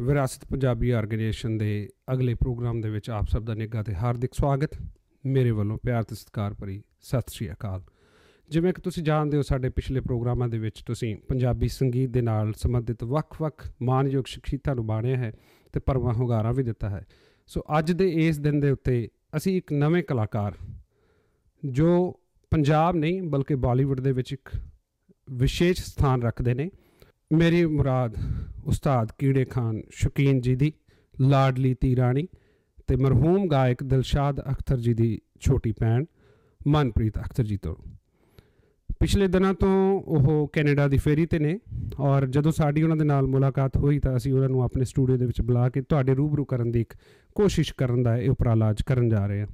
ਵਿਰਾਸਤ ਪੰਜਾਬੀ ਆਰਗੇਨਾਈਜੇਸ਼ਨ ਦੇ ਅਗਲੇ ਪ੍ਰੋਗਰਾਮ ਦੇ ਵਿੱਚ ਆਪ ਸਭ ਦਾ ਨਿੱਘਾ ਤੇ ਹਾਰਦਿਕ ਸਵਾਗਤ ਮੇਰੇ ਵੱਲੋਂ ਪਿਆਰ ਤੇ ਸਤਿਕਾਰ ਭਰੀ ਸਤਿ ਸ੍ਰੀ ਅਕਾਲ ਜਿਵੇਂ ਕਿ ਤੁਸੀਂ ਜਾਣਦੇ ਹੋ ਸਾਡੇ ਪਿਛਲੇ ਪ੍ਰੋਗਰਾਮਾਂ ਦੇ ਵਿੱਚ ਤੁਸੀਂ ਪੰਜਾਬੀ ਸੰਗੀਤ ਦੇ ਨਾਲ ਸੰਬੰਧਿਤ ਵੱਖ-ਵੱਖ ਮਾਨਯੋਗ ਸ਼ਖਸੀਅਤਾਂ ਨੂੰ ਬਾਣਿਆ ਹੈ ਤੇ ਪਰਮਾ ਹੁਗਾਰਾ ਵੀ ਦਿੱਤਾ ਹੈ ਸੋ ਅੱਜ ਦੇ ਇਸ ਦਿਨ ਦੇ ਉੱਤੇ ਅਸੀਂ ਇੱਕ ਨਵੇਂ ਕਲਾਕਾਰ ਜੋ ਪੰਜਾਬ ਨਹੀਂ ਬਲਕਿ ਬਾਲੀਵੁੱਡ ਦੇ ਵਿੱਚ ਇੱਕ ਵਿਸ਼ੇਸ਼ ਸਥਾਨ ਰੱਖਦੇ ਨੇ ਮੇਰੀ ਮੁਰਾਦ ਉਸਤਾਦ ਕੀੜੇ ਖਾਨ ਸ਼ਕੀਨ ਜੀ ਦੀ ਲਾਡਲੀ ਤੀ ਰਾਣੀ ਤੇ ਮਰਹੂਮ ਗਾਇਕ ਦਿਲਸ਼ਾਦ ਅਖਤਰ ਜੀ ਦੀ ਛੋਟੀ ਭੈਣ ਮਨਪ੍ਰੀਤ ਅਖਤਰ ਜੀ ਤੋਂ ਪਿਛਲੇ ਦਿਨਾਂ ਤੋਂ ਉਹ ਕੈਨੇਡਾ ਦੀ ਫੇਰੀ ਤੇ ਨੇ ਔਰ ਜਦੋਂ ਸਾਡੀ ਉਹਨਾਂ ਦੇ ਨਾਲ ਮੁਲਾਕਾਤ ਹੋਈ ਤਾਂ ਅਸੀਂ ਉਹਨਾਂ ਨੂੰ ਆਪਣੇ ਸਟੂਡੀਓ ਦੇ ਵਿੱਚ ਬੁਲਾ ਕੇ ਤੁਹਾਡੇ ਰੂਬਰੂ ਕਰਨ ਦੀ ਇੱਕ ਕੋਸ਼ਿਸ਼ ਕਰਨ ਦਾ ਇਹ ਉਪਰਾਲਾ ਅੱਜ ਕਰਨ ਜਾ ਰਹੇ ਹਾਂ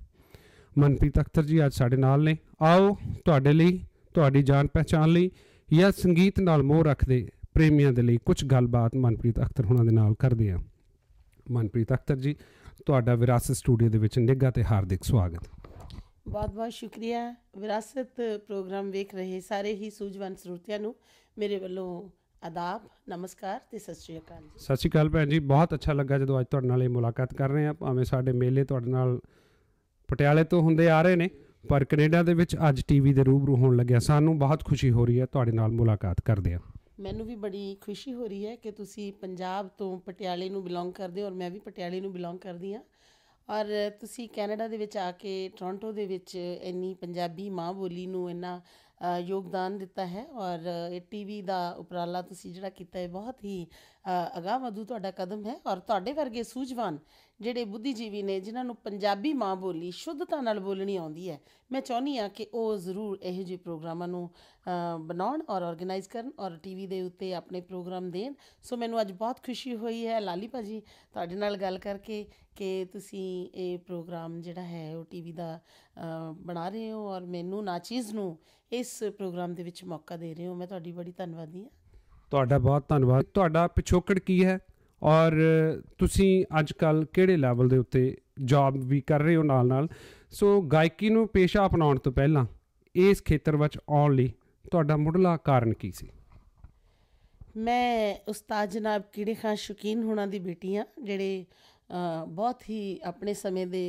ਮਨਪ੍ਰੀਤ ਅਖਤਰ ਜੀ ਅੱਜ ਸਾਡੇ ਨਾਲ ਨੇ ਆਓ ਤੁਹਾਡੇ ਲਈ ਤੁਹਾਡੀ ਜਾਣ ਪਛਾਣ ਲਈ ਜਾਂ ਸੰਗੀਤ ਨਾਲ ਮੋਹ ਰੱਖਦੇ ਪ੍ਰੇਮੀਆਂ ਦੇ ਲਈ ਕੁਝ ਗੱਲਬਾਤ ਮਨਪ੍ਰੀਤ ਅਖਤਰ ਹੁਣਾਂ ਦੇ ਨਾਲ ਕਰਦੇ ਆ ਮਨਪ੍ਰੀਤ ਅਖਤਰ ਜੀ ਤੁਹਾਡਾ ਵਿਰਾਸਤ ਸਟੂਡੀਓ ਦੇ ਵਿੱਚ ਨਿੱਘਾ ਤੇ ਹਾਰਦਿਕ ਸਵਾਗਤ ਬਹੁਤ-ਬਹੁਤ ਸ਼ੁਕਰੀਆ ਵਿਰਾਸਤ ਪ੍ਰੋਗਰਾਮ ਵੇਖ ਰਹੇ ਸਾਰੇ ਹੀ ਸੂਝਵਾਨ ਸਰੋਤਿਆਂ ਨੂੰ ਮੇਰੇ ਵੱਲੋਂ ਆਦਾਬ ਨਮਸਕਾਰ ਤੇ ਸਤਿ ਸ਼੍ਰੀ ਅਕਾਲ ਜੀ ਸਤਿ ਸ਼੍ਰੀ ਅਕਾਲ ਭੈਣ ਜੀ ਬਹੁਤ ਅੱਛਾ ਲੱਗਾ ਜਦੋਂ ਅੱਜ ਤੁਹਾਡੇ ਨਾਲ ਇਹ ਮੁਲਾਕਾਤ ਕਰ ਰਹੇ ਆ ਭਾਵੇਂ ਸਾਡੇ ਮੇਲੇ ਤੁਹਾਡੇ ਨਾਲ ਪਟਿਆਲੇ ਤੋਂ ਹੁੰਦੇ ਆ ਰਹੇ ਨੇ ਪਰ ਕੈਨੇਡਾ ਦੇ ਵਿੱਚ ਅੱਜ ਟੀਵੀ ਦੇ ਰੂਬਰੂ ਹੋਣ ਲੱਗਿਆ ਸਾਨੂੰ ਬਹੁਤ ਖੁਸ਼ੀ ਹੋ ਰਹੀ ਹੈ ਤੁਹਾਡੇ ਨਾਲ ਮੁਲਾਕਾਤ ਕਰਦੇ ਆ ਮੈਨੂੰ ਵੀ ਬੜੀ ਖੁਸ਼ੀ ਹੋ ਰਹੀ ਹੈ ਕਿ ਤੁਸੀਂ ਪੰਜਾਬ ਤੋਂ ਪਟਿਆਲੇ ਨੂੰ ਬਿਲੋਂਗ ਕਰਦੇ ਹੋ ਔਰ ਮੈਂ ਵੀ ਪਟਿਆਲੇ ਨੂੰ ਬਿਲੋਂਗ ਕਰਦੀ ਹਾਂ ਔਰ ਤੁਸੀਂ ਕੈਨੇਡਾ ਦੇ ਵਿੱਚ ਆ ਕੇ ਟੋਰਾਂਟੋ ਦੇ ਵਿੱਚ ਇੰਨੀ ਪੰਜਾਬੀ ਮਾਂ ਬੋਲੀ ਨੂੰ ਇੰਨਾ ਯੋਗਦਾਨ ਦਿੱਤਾ ਹੈ ਔਰ ਟੀਵੀ ਦਾ ਉਪਰਾਲਾ ਤੁਸੀਂ ਜਿਹੜਾ ਕੀਤਾ ਹੈ ਬਹੁਤ ਹੀ ਅਗਾਹ ਵਧੂ ਤੁਹਾਡਾ ਕਦਮ ਹੈ ਔਰ ਤੁਹਾਡੇ ਵਰਗੇ ਸੂਝਵਾਨ ਜਿਹੜੇ ਬੁੱਧੀਜੀਵੀ ਨੇ ਜਿਨ੍ਹਾਂ ਨੂੰ ਪੰਜਾਬੀ ਮਾਂ ਬੋਲੀ ਸ਼ੁੱਧਤਾ ਨਾਲ ਬੋਲਣੀ ਆਉਂਦੀ ਹੈ ਮੈਂ ਚਾਹੁੰਦੀ ਆ ਕਿ ਉਹ ਜ਼ਰੂਰ ਇਹੋ ਜਿਹੇ ਪ੍ਰੋਗਰਾਮਾਂ ਨੂੰ ਬਣਾਉਣ ਔਰ ਆਰਗੇਨਾਈਜ਼ ਕਰਨ ਔਰ ਟੀਵੀ ਦੇ ਉੱਤੇ ਆਪਣੇ ਪ੍ਰੋਗਰਾਮ ਦੇਣ ਸੋ ਮੈਨੂੰ ਅੱਜ ਬਹੁਤ ਖੁਸ਼ੀ ਹੋਈ ਹੈ ਲਾਲੀ ਭਾਜੀ ਤੁਹਾਡੇ ਨਾਲ ਗੱਲ ਕਰਕੇ ਕਿ ਤੁਸੀਂ ਇਹ ਪ੍ਰੋਗਰਾਮ ਜਿਹੜਾ ਹੈ ਉਹ ਟੀਵੀ ਦਾ ਬਣਾ ਰਹੇ ਹੋ ਔਰ ਮੈਨੂੰ ਨਾਚੀਜ਼ ਨੂੰ ਇਸ ਪ੍ਰੋਗਰਾਮ ਦੇ ਵਿੱਚ ਮੌਕਾ ਦੇ ਰਹੇ ਹੋ ਮੈਂ ਤੁਹਾਡੀ ਬੜੀ ਧੰਨਵਾਦੀ ਹਾਂ ਤੁਹਾਡਾ ਬਹੁਤ ਧੰਨਵਾਦ ਤੁਹਾਡਾ ਪਿਛੋਕੜ ਕੀ ਹੈ ਔਰ ਤੁਸੀਂ ਅੱਜ ਕੱਲ ਕਿਹੜੇ ਲੈਵਲ ਦੇ ਉੱਤੇ ਜੌਬ ਵੀ ਕਰ ਰਹੇ ਹੋ ਨਾਲ ਨਾਲ ਸੋ ਗਾਇਕੀ ਨੂੰ ਪੇਸ਼ਾ ਅਪਣਾਉਣ ਤੋਂ ਪਹਿਲਾਂ ਇਸ ਖੇਤਰ ਵਿੱਚ ਆਉਣ ਲਈ ਤੁਹਾਡਾ ਮੁੱਢਲਾ ਕਾਰਨ ਕੀ ਸੀ ਮੈਂ ਉਸਤਾਦ ਜਨਾਬ ਕਿਹੜੇ ਖਾਨ ਸ਼ੁਕੀਨ ਹੋਣਾ ਦੀ ਬੇਟੀ ਆ ਜਿਹੜੇ ਬਹੁਤ ਹੀ ਆਪਣੇ ਸਮੇਂ ਦੇ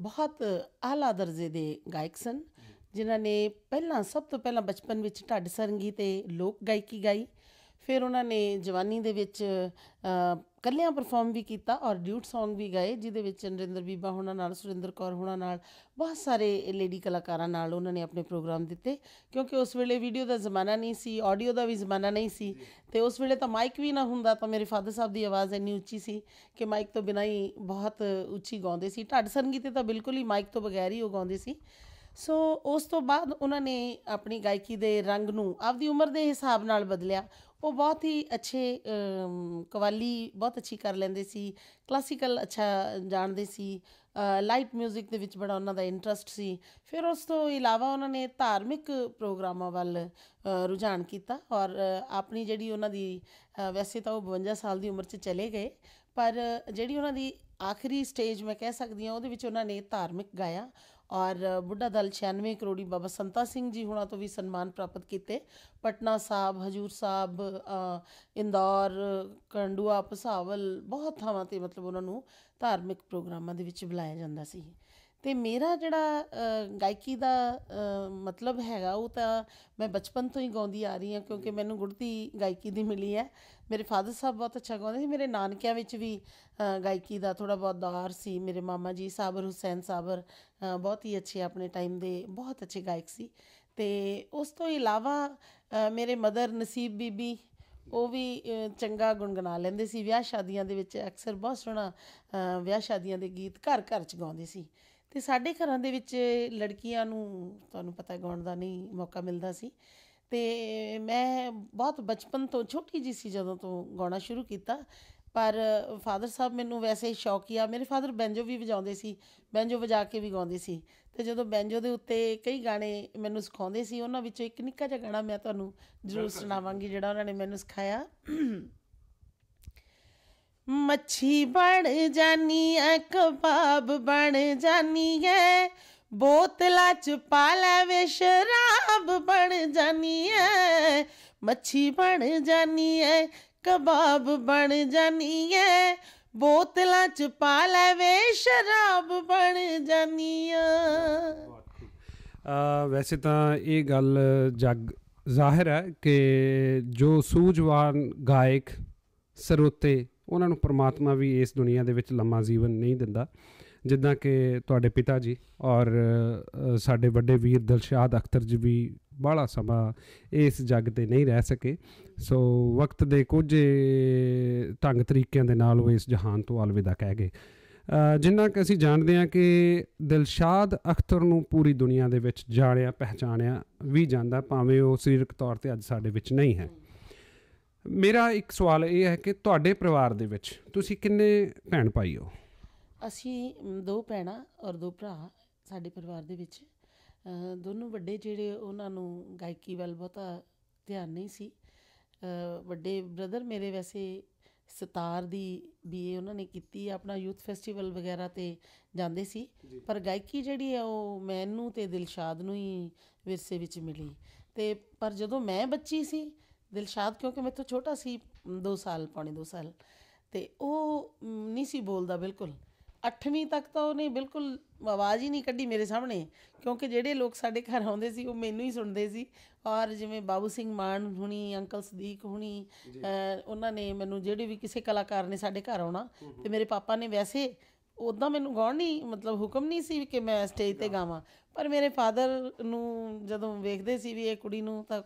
ਬਹੁਤ ਆਲਾ ਦਰਜੇ ਦੇ ਗਾਇਕ ਸਨ ਜਿਨ੍ਹਾਂ ਨੇ ਪਹਿਲਾਂ ਸਭ ਤੋਂ ਪਹਿਲਾਂ ਬਚਪਨ ਵਿੱਚ ਢੱਡ ਸਰੰਗੀ ਤੇ ਲੋਕ ਗਾਇਕੀ ਗਾਈ ਫਿਰ ਉਹਨਾਂ ਨੇ ਜਵਾਨੀ ਦੇ ਵਿੱਚ ਕੱਲਿਆਂ ਪਰਫਾਰਮ ਵੀ ਕੀਤਾ ਔਰ ਡਿਊਟ Song ਵੀ ਗਾਏ ਜਿਹਦੇ ਵਿੱਚ ਨਰਿੰਦਰ ਬੀਬਾ ਹੁਣਾਂ ਨਾਲ ਸੁਰਿੰਦਰ ਕੌਰ ਹੁਣਾਂ ਨਾਲ ਬਹੁਤ ਸਾਰੇ ਲੇਡੀ ਕਲਾਕਾਰਾਂ ਨਾਲ ਉਹਨਾਂ ਨੇ ਆਪਣੇ ਪ੍ਰੋਗਰਾਮ ਦਿੱਤੇ ਕਿਉਂਕਿ ਉਸ ਵੇਲੇ ਵੀਡੀਓ ਦਾ ਜ਼ਮਾਨਾ ਨਹੀਂ ਸੀ ਆਡੀਓ ਦਾ ਵੀ ਜ਼ਮਾਨਾ ਨਹੀਂ ਸੀ ਤੇ ਉਸ ਵੇਲੇ ਤਾਂ ਮਾਈਕ ਵੀ ਨਾ ਹੁੰਦਾ ਤਾਂ ਮੇਰੇ ਫਾਦਰ ਸਾਹਿਬ ਦੀ ਆਵਾਜ਼ ਇੰਨੀ ਉੱਚੀ ਸੀ ਕਿ ਮਾਈਕ ਤੋਂ ਬਿਨਾਂ ਹੀ ਬਹੁਤ ਉੱਚੀ ਗਾਉਂਦੇ ਸੀ ਢੱਡ ਸੰਗੀਤੇ ਤਾਂ ਬਿਲਕੁਲ ਹੀ ਮਾਈਕ ਤੋਂ ਬਗੈਰ ਹੀ ਉਹ ਗਾਉਂਦੇ ਸੀ ਸੋ ਉਸ ਤੋਂ ਬਾਅਦ ਉਹਨਾਂ ਨੇ ਆਪਣੀ ਗਾਇਕੀ ਦੇ ਰੰਗ ਨੂੰ ਆਪਦੀ ਉਮਰ ਦੇ ਹਿਸਾਬ ਨਾਲ ਬਦਲਿਆ ਉਹ ਬਹੁਤ ਹੀ ਅੱਛੇ ਕਵਾਲੀ ਬਹੁਤ ਅੱਛੀ ਕਰ ਲੈਂਦੇ ਸੀ ਕਲਾਸੀਕਲ ਅੱਛਾ ਜਾਣਦੇ ਸੀ ਲਾਈਟ 뮤직 ਦੇ ਵਿੱਚ ਬੜਾ ਉਹਨਾਂ ਦਾ ਇੰਟਰਸਟ ਸੀ ਫਿਰ ਉਸ ਤੋਂ ਇਲਾਵਾ ਉਹਨਾਂ ਨੇ ਧਾਰਮਿਕ ਪ੍ਰੋਗਰਾਮਾਂ ਵੱਲ ਰੁਝਾਨ ਕੀਤਾ ਔਰ ਆਪਣੀ ਜਿਹੜੀ ਉਹਨਾਂ ਦੀ ਵੈਸੇ ਤਾਂ ਉਹ 52 ਸਾਲ ਦੀ ਉਮਰ 'ਚ ਚਲੇ ਗਏ ਪਰ ਜਿਹੜੀ ਉਹਨਾਂ ਦੀ ਆਖਰੀ ਸਟੇਜ ਮੈਂ ਕਹਿ ਸਕਦੀ ਹਾਂ ਉਹਦੇ ਵਿੱਚ ਉਹਨਾਂ ਨੇ ਧਾਰਮਿਕ ਗਾਇਆ ਔਰ ਬੁੱਢਾ ਦਲ 96 ਕਰੋੜੀ ਬਾਬਾ ਸੰਤਾ ਸਿੰਘ ਜੀ ਹੁਣਾਂ ਤੋਂ ਵੀ ਸਨਮਾਨ ਪ੍ਰਾਪਤ ਕੀਤੇ ਪਟਨਾ ਸਾਹਿਬ ਹਜੂਰ ਸਾਹਿਬ ਇੰਦੌਰ ਕੰਡੂਆ ਪਸਾਵਲ ਬਹੁਤ ਥਾਵਾਂ ਤੇ ਮਤਲਬ ਉਹਨਾਂ ਨੂੰ ਧਾਰਮਿਕ ਪ੍ਰੋਗਰਾਮਾਂ ਦੇ ਵਿੱਚ ਬੁਲਾਇਆ ਜਾਂਦਾ ਸੀ ਤੇ ਮੇਰਾ ਜਿਹੜਾ ਗਾਇਕੀ ਦਾ ਮਤਲਬ ਹੈਗਾ ਉਹ ਤਾਂ ਮੈਂ ਬਚਪਨ ਤੋਂ ਹੀ ਗਾਉਂਦੀ ਆ ਰਹੀ ਹਾਂ ਕਿਉਂਕਿ ਮੈਨੂੰ ਗੁੜਤੀ ਗਾਇਕੀ ਦੀ ਮਿਲੀ ਹੈ ਮੇਰੇ ਫਾਦਰ ਸਾਹਿਬ ਬਹੁਤ ਅੱਛਾ ਗਾਉਂਦੇ ਸੀ ਮੇਰੇ ਨਾਨਕਿਆਂ ਵਿੱਚ ਵੀ ਗਾਇਕੀ ਦਾ ਥੋੜਾ ਬਹੁਤ ਦਾਰ ਸੀ ਮੇਰੇ ਮਾਮਾ ਜੀ ਸਾਬਰ ਹੁਸੈਨ ਸਾਬਰ ਬਹੁਤ ਹੀ ਅੱਛੇ ਆਪਣੇ ਟਾਈਮ ਦੇ ਬਹੁਤ ਅੱਛੇ ਗਾਇਕ ਸੀ ਤੇ ਉਸ ਤੋਂ ਇਲਾਵਾ ਮੇਰੇ ਮਦਰ ਨਸੀਬ ਬੀਬੀ ਉਹ ਵੀ ਚੰਗਾ ਗੁੰਗਣਾ ਲੈਂਦੇ ਸੀ ਵਿਆਹ ਸ਼ਾਦੀਆਂ ਦੇ ਵਿੱਚ ਅਕਸਰ ਬਹੁਤ ਸੋਹਣਾ ਵਿਆਹ ਸ਼ਾਦੀਆਂ ਦੇ ਗੀਤ ਘਰ ਘਰ ਚ ਗਾਉਂਦੇ ਸੀ ਤੇ ਸਾਡੇ ਘਰਾਂ ਦੇ ਵਿੱਚ ਲੜਕੀਆਂ ਨੂੰ ਤੁਹਾਨੂੰ ਪਤਾ ਗਾਉਣ ਦਾ ਨਹੀਂ ਮੌਕਾ ਮਿਲਦਾ ਸੀ ਤੇ ਮੈਂ ਬਹੁਤ ਬਚਪਨ ਤੋਂ ਛੋਟੀ ਜੀ ਸੀ ਜਦੋਂ ਤੋਂ ਗਾਉਣਾ ਸ਼ੁਰੂ ਕੀਤਾ ਪਰ ਫਾਦਰ ਸਾਹਿਬ ਮੈਨੂੰ ਵੈਸੇ ਹੀ ਸ਼ੌਕੀਆ ਮੇਰੇ ਫਾਦਰ ਬੈਂਜੋ ਵੀ ਵਜਾਉਂਦੇ ਸੀ ਬੈਂਜੋ ਵਜਾ ਕੇ ਵੀ ਗਾਉਂਦੇ ਸੀ ਤੇ ਜਦੋਂ ਬੈਂਜੋ ਦੇ ਉੱਤੇ ਕਈ ਗਾਣੇ ਮੈਨੂੰ ਸਿਖਾਉਂਦੇ ਸੀ ਉਹਨਾਂ ਵਿੱਚੋਂ ਇੱਕ ਨਿੱਕਾ ਜਿਹਾ ਗਾਣਾ ਮੈਂ ਤੁਹਾਨੂੰ ਜ਼ਰੂਰ ਸੁਣਾਵਾਂਗੀ ਜਿਹੜਾ ਉਹਨਾਂ ਨੇ ਮੈਨੂੰ ਸਿਖਾਇਆ ਮੱਛੀ ਬਣ ਜਾਨੀ ਐ ਕਬਾਬ ਬਣ ਜਾਨੀ ਐ ਬੋਤਲਾ ਚ ਪਾ ਲੈ ਵੇ ਸ਼ਰਾਬ ਬਣ ਜਾਨੀ ਐ ਮੱਛੀ ਬਣ ਜਾਨੀ ਐ ਕਬਾਬ ਬਣ ਜਾਨੀ ਐ ਬੋਤਲਾ ਚ ਪਾ ਲੈ ਵੇ ਸ਼ਰਾਬ ਬਣ ਜਾਨੀ ਆ ਵੈਸੇ ਤਾਂ ਇਹ ਗੱਲ ਜਗ ਜ਼ਾਹਿਰ ਹੈ ਕਿ ਜੋ ਸੂਝਵਾਨ ਗਾਇਕ ਸਰੋਤੇ ਉਹਨਾਂ ਨੂੰ ਪਰਮਾਤਮਾ ਵੀ ਇਸ ਦੁਨੀਆ ਦੇ ਵਿੱਚ ਲੰਮਾ ਜੀਵਨ ਨਹੀਂ ਦਿੰਦਾ ਜਿੱਦਾਂ ਕਿ ਤੁਹਾਡੇ ਪਿਤਾ ਜੀ ਔਰ ਸਾਡੇ ਵੱਡੇ ਵੀਰ ਦਿਲਸ਼ਾਦ ਅਖਤਰ ਜੀ ਵੀ ਬਾਲਾ ਸਮਾਂ ਇਸ ਜੱਗ ਤੇ ਨਹੀਂ ਰਹਿ ਸਕੇ ਸੋ ਵਕਤ ਦੇ ਕੁਝ ਢੰਗ ਤਰੀਕਿਆਂ ਦੇ ਨਾਲ ਉਹ ਇਸ ਜਹਾਨ ਤੋਂ ਅਲਵਿਦਾ ਕਹਿ ਗਏ ਜਿੰਨਾ ਕਿ ਅਸੀਂ ਜਾਣਦੇ ਹਾਂ ਕਿ ਦਿਲਸ਼ਾਦ ਅਖਤਰ ਨੂੰ ਪੂਰੀ ਦੁਨੀਆ ਦੇ ਵਿੱਚ ਜਾਣਿਆ ਪਹਿਚਾਣਿਆ ਵੀ ਜਾਂਦਾ ਭਾਵੇਂ ਉਹ ਸਰੀਰਕ ਤੌਰ ਤੇ ਅੱਜ ਸਾਡੇ ਵਿੱਚ ਨਹੀਂ ਹੈ ਮੇਰਾ ਇੱਕ ਸਵਾਲ ਇਹ ਹੈ ਕਿ ਤੁਹਾਡੇ ਪਰਿਵਾਰ ਦੇ ਵਿੱਚ ਤੁਸੀਂ ਕਿੰਨੇ ਭੈਣ ਭਾਈ ਹੋ ਅਸੀਂ ਦੋ ਭੈਣਾਂ ਔਰ ਦੋ ਭਰਾ ਸਾਡੇ ਪਰਿਵਾਰ ਦੇ ਵਿੱਚ ਦੋਨੋਂ ਵੱਡੇ ਜਿਹੜੇ ਉਹਨਾਂ ਨੂੰ ਗਾਇਕੀ ਵੱਲ ਬਹੁਤਾ ਧਿਆਨ ਨਹੀਂ ਸੀ ਵੱਡੇ ਬ੍ਰਦਰ ਮੇਰੇ ਵੈਸੇ ਸਤਾਰ ਦੀ ਬੀਏ ਉਹਨਾਂ ਨੇ ਕੀਤੀ ਆਪਣਾ ਯੂਥ ਫੈਸਟੀਵਲ ਵਗੈਰਾ ਤੇ ਜਾਂਦੇ ਸੀ ਪਰ ਗਾਇਕੀ ਜਿਹੜੀ ਹੈ ਉਹ ਮੈਨੂੰ ਤੇ ਦਿਲਸ਼ਾਦ ਨੂੰ ਹੀ ਵਿਰਸੇ ਵਿੱਚ ਮਿਲੀ ਤੇ ਪਰ ਜਦੋਂ ਮੈਂ ਬੱਚੀ ਸੀ ਦਿਲਸ਼ਾਦ ਕਿਉਂਕਿ ਮੇਰੇ ਤੋਂ ਛੋਟਾ ਸੀ 2 ਸਾਲ ਪੌਣੇ 2 ਸਾਲ ਤੇ ਉਹ ਨਹੀਂ ਸੀ ਬੋਲਦਾ ਬਿਲਕੁਲ 8ਵੀਂ ਤੱਕ ਤਾਂ ਉਹਨੇ ਬਿਲਕੁਲ ਆਵਾਜ਼ ਹੀ ਨਹੀਂ ਕੱਢੀ ਮੇਰੇ ਸਾਹਮਣੇ ਕਿਉਂਕਿ ਜਿਹੜੇ ਲੋਕ ਸਾਡੇ ਘਰ ਆਉਂਦੇ ਸੀ ਉਹ ਮੈਨੂੰ ਹੀ ਸੁਣਦੇ ਸੀ ਔਰ ਜਿਵੇਂ ਬਾਬੂ ਸਿੰਘ ਮਾਨ ਹੁਣੀ ਅੰਕਲ ਸਦੀਕ ਹੁਣੀ ਉਹਨਾਂ ਨੇ ਮੈਨੂੰ ਜਿਹੜੇ ਵੀ ਕਿਸੇ ਕਲਾਕਾਰ ਨੇ ਸਾਡੇ ਘਰ ਆਉਣਾ ਤੇ ਮੇਰੇ ਪਾਪਾ ਨੇ ਵੈਸੇ ਉਦਾਂ ਮੈਨੂੰ ਗਾਉਣ ਨਹੀਂ ਮਤਲਬ ਹੁਕਮ ਨਹੀਂ ਸੀ ਕਿ ਮੈਂ ਸਟੇਜ ਤੇ ਗਾਵਾਂ ਪਰ ਮੇਰੇ ਫਾਦਰ ਨੂੰ ਜਦੋਂ ਵੇਖਦੇ ਸੀ ਵੀ ਇਹ ਕੁੜੀ ਨੂੰ ਤਾਂ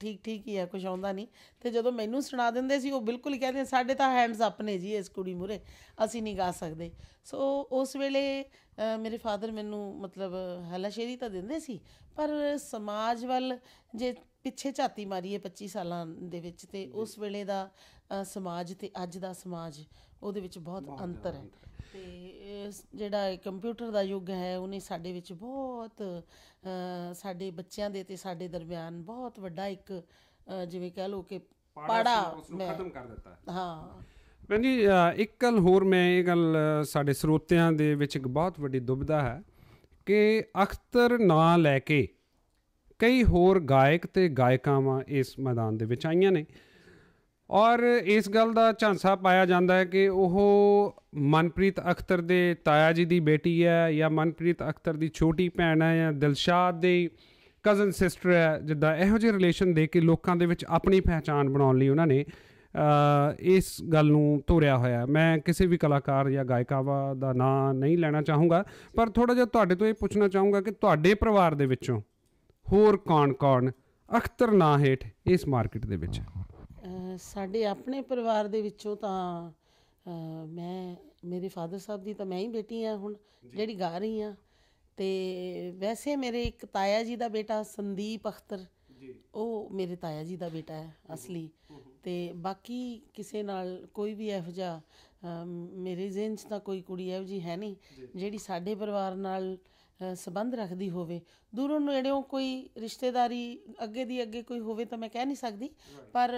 ਠੀਕ ਠੀਕ ਹੀ ਆ ਕੁਝ ਆਉਂਦਾ ਨਹੀਂ ਤੇ ਜਦੋਂ ਮੈਨੂੰ ਸੁਣਾ ਦਿੰਦੇ ਸੀ ਉਹ ਬਿਲਕੁਲ ਕਹਿੰਦੇ ਸਾਡੇ ਤਾਂ ਹੈਂਡਸ ਅਪ ਨੇ ਜੀ ਇਸ ਕੁੜੀ ਮੂਰੇ ਅਸੀਂ ਨਹੀਂ ਗਾ ਸਕਦੇ ਸੋ ਉਸ ਵੇਲੇ ਮੇਰੇ ਫਾਦਰ ਮੈਨੂੰ ਮਤਲਬ ਹਲਾਸ਼ੇਰੀ ਤਾਂ ਦਿੰਦੇ ਸੀ ਪਰ ਸਮਾਜ ਵੱਲ ਜੇ ਪਿੱਛੇ ਝਾਤੀ ਮਾਰੀਏ 25 ਸਾਲਾਂ ਦੇ ਵਿੱਚ ਤੇ ਉਸ ਵੇਲੇ ਦਾ ਸਮਾਜ ਤੇ ਅੱਜ ਦਾ ਸਮਾਜ ਉਹਦੇ ਵਿੱਚ ਬਹੁਤ ਅੰਤਰ ਹੈ ਤੇ ਇਸ ਜਿਹੜਾ ਕੰਪਿਊਟਰ ਦਾ ਯੁੱਗ ਹੈ ਉਹਨੇ ਸਾਡੇ ਵਿੱਚ ਬਹੁਤ ਸਾਡੇ ਬੱਚਿਆਂ ਦੇ ਤੇ ਸਾਡੇ ਦਰਮਿਆਨ ਬਹੁਤ ਵੱਡਾ ਇੱਕ ਜਿਵੇਂ ਕਹਿ ਲੋ ਕਿ ਪਾੜਾ ਖਤਮ ਕਰ ਦਿੱਤਾ ਹਾਂ ਭੈਣ ਜੀ ਇੱਕ ਗੱਲ ਹੋਰ ਮੈਂ ਇਹ ਗੱਲ ਸਾਡੇ ਸਰੋਤਿਆਂ ਦੇ ਵਿੱਚ ਇੱਕ ਬਹੁਤ ਵੱਡੀ ਦੁਬਿਧਾ ਹੈ ਕਿ ਅਖਤਰ ਨਾਂ ਲੈ ਕੇ ਕਈ ਹੋਰ ਗਾਇਕ ਤੇ ਗਾਇਕਾਵਾਂ ਇਸ ਮੈਦਾਨ ਦੇ ਵਿੱਚ ਆਈਆਂ ਨੇ ਔਰ ਇਸ ਗੱਲ ਦਾ ਝਾਂਸਾ ਪਾਇਆ ਜਾਂਦਾ ਹੈ ਕਿ ਉਹ ਮਨਪ੍ਰੀਤ ਅਖਤਰ ਦੇ ਤਾਇਆ ਜੀ ਦੀ ਬੇਟੀ ਹੈ ਜਾਂ ਮਨਪ੍ਰੀਤ ਅਖਤਰ ਦੀ ਛੋਟੀ ਭੈਣ ਹੈ ਜਾਂ ਦਿਲਸ਼ਾਦ ਦੀ ਕਜ਼ਨ ਸਿਸਟਰ ਹੈ ਜਿੱਦਾਂ ਇਹੋ ਜਿਹੇ ਰਿਲੇਸ਼ਨ ਦੇ ਕੇ ਲੋਕਾਂ ਦੇ ਵਿੱਚ ਆਪਣੀ ਪਹਿਚਾਨ ਬਣਾਉਣ ਲਈ ਉਹਨਾਂ ਨੇ ਇਸ ਗੱਲ ਨੂੰ ਤੋੜਿਆ ਹੋਇਆ ਮੈਂ ਕਿਸੇ ਵੀ ਕਲਾਕਾਰ ਜਾਂ ਗਾਇਕਾਵਾ ਦਾ ਨਾਂ ਨਹੀਂ ਲੈਣਾ ਚਾਹੂੰਗਾ ਪਰ ਥੋੜਾ ਜਿਹਾ ਤੁਹਾਡੇ ਤੋਂ ਇਹ ਪੁੱਛਣਾ ਚਾਹੂੰਗਾ ਕਿ ਤੁਹਾਡੇ ਪਰਿਵਾਰ ਦੇ ਵਿੱਚੋਂ ਹੋਰ ਕੌਣ-ਕੌਣ ਅਖਤਰ ਨਾਂ ਹੇਠ ਇਸ ਮਾਰਕੀਟ ਦੇ ਵਿੱਚ ਸਾਡੇ ਆਪਣੇ ਪਰਿਵਾਰ ਦੇ ਵਿੱਚੋਂ ਤਾਂ ਮੈਂ ਮੇਰੇ ਫਾਦਰ ਸਾਹਿਬ ਦੀ ਤਾਂ ਮੈਂ ਹੀ ਬੇਟੀ ਆ ਹੁਣ ਜਿਹੜੀ ਗਾ ਰਹੀ ਆ ਤੇ ਵੈਸੇ ਮੇਰੇ ਇੱਕ ਤਾਇਆ ਜੀ ਦਾ ਬੇਟਾ ਸੰਦੀਪ ਅਖਤਰ ਜੀ ਉਹ ਮੇਰੇ ਤਾਇਆ ਜੀ ਦਾ ਬੇਟਾ ਹੈ ਅਸਲੀ ਤੇ ਬਾਕੀ ਕਿਸੇ ਨਾਲ ਕੋਈ ਵੀ ਇਹੋ ਜਿਹਾ ਮੇਰੇ ਜ਼ਿਹਨ 'ਚ ਤਾਂ ਕੋਈ ਕੁੜੀ ਇਹੋ ਜੀ ਹੈ ਨਹੀਂ ਜਿਹੜੀ ਸਾਡੇ ਪਰਿਵਾਰ ਨਾਲ ਸਬੰਧ ਰੱਖਦੀ ਹੋਵੇ ਦੂਰੋਂ ਨੇੜਿਓਂ ਕੋਈ ਰਿਸ਼ਤੇਦਾਰੀ ਅੱਗੇ ਦੀ ਅੱਗੇ ਕੋਈ ਹੋਵੇ ਤਾਂ ਮੈਂ ਕਹਿ ਨਹੀਂ ਸਕਦੀ ਪਰ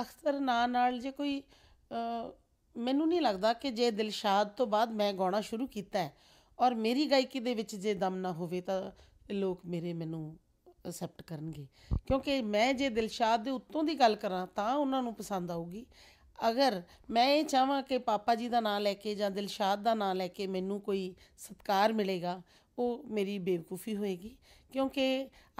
ਅਕਸਰ ਨਾਂ ਨਾਲ ਜੇ ਕੋਈ ਮੈਨੂੰ ਨਹੀਂ ਲੱਗਦਾ ਕਿ ਜੇ ਦਿਲਸ਼ਾਦ ਤੋਂ ਬਾਅਦ ਮੈਂ ਗਾਉਣਾ ਸ਼ੁਰੂ ਕੀਤਾ ਹੈ ਔਰ ਮੇਰੀ ਗਾਇਕੀ ਦੇ ਵਿੱਚ ਜੇ ਦਮ ਨਾ ਹੋਵੇ ਤਾਂ ਲੋਕ ਮੇਰੇ ਮੈਨੂੰ ਅਸੈਪਟ ਕਰਨਗੇ ਕਿਉਂਕਿ ਮੈਂ ਜੇ ਦਿਲਸ਼ਾਦ ਦੇ ਉੱਤੋਂ ਦੀ ਗੱਲ ਕਰਾਂ ਤਾਂ ਉਹਨਾਂ ਨੂੰ ਪਸੰਦ ਆਊਗੀ ਅਗਰ ਮੈਂ ਇਹ ਚਾਹਾਂ ਕਿ ਪਾਪਾ ਜੀ ਦਾ ਨਾਮ ਲੈ ਕੇ ਜਾਂ ਦਿਲਸ਼ਾਦ ਦਾ ਨਾਮ ਲੈ ਕੇ ਮੈਨੂੰ ਕੋਈ ਸਤਕਾਰ ਮਿਲੇਗਾ ਉਹ ਮੇਰੀ ਬੇਵਕੂਫੀ ਹੋਏਗੀ ਕਿਉਂਕਿ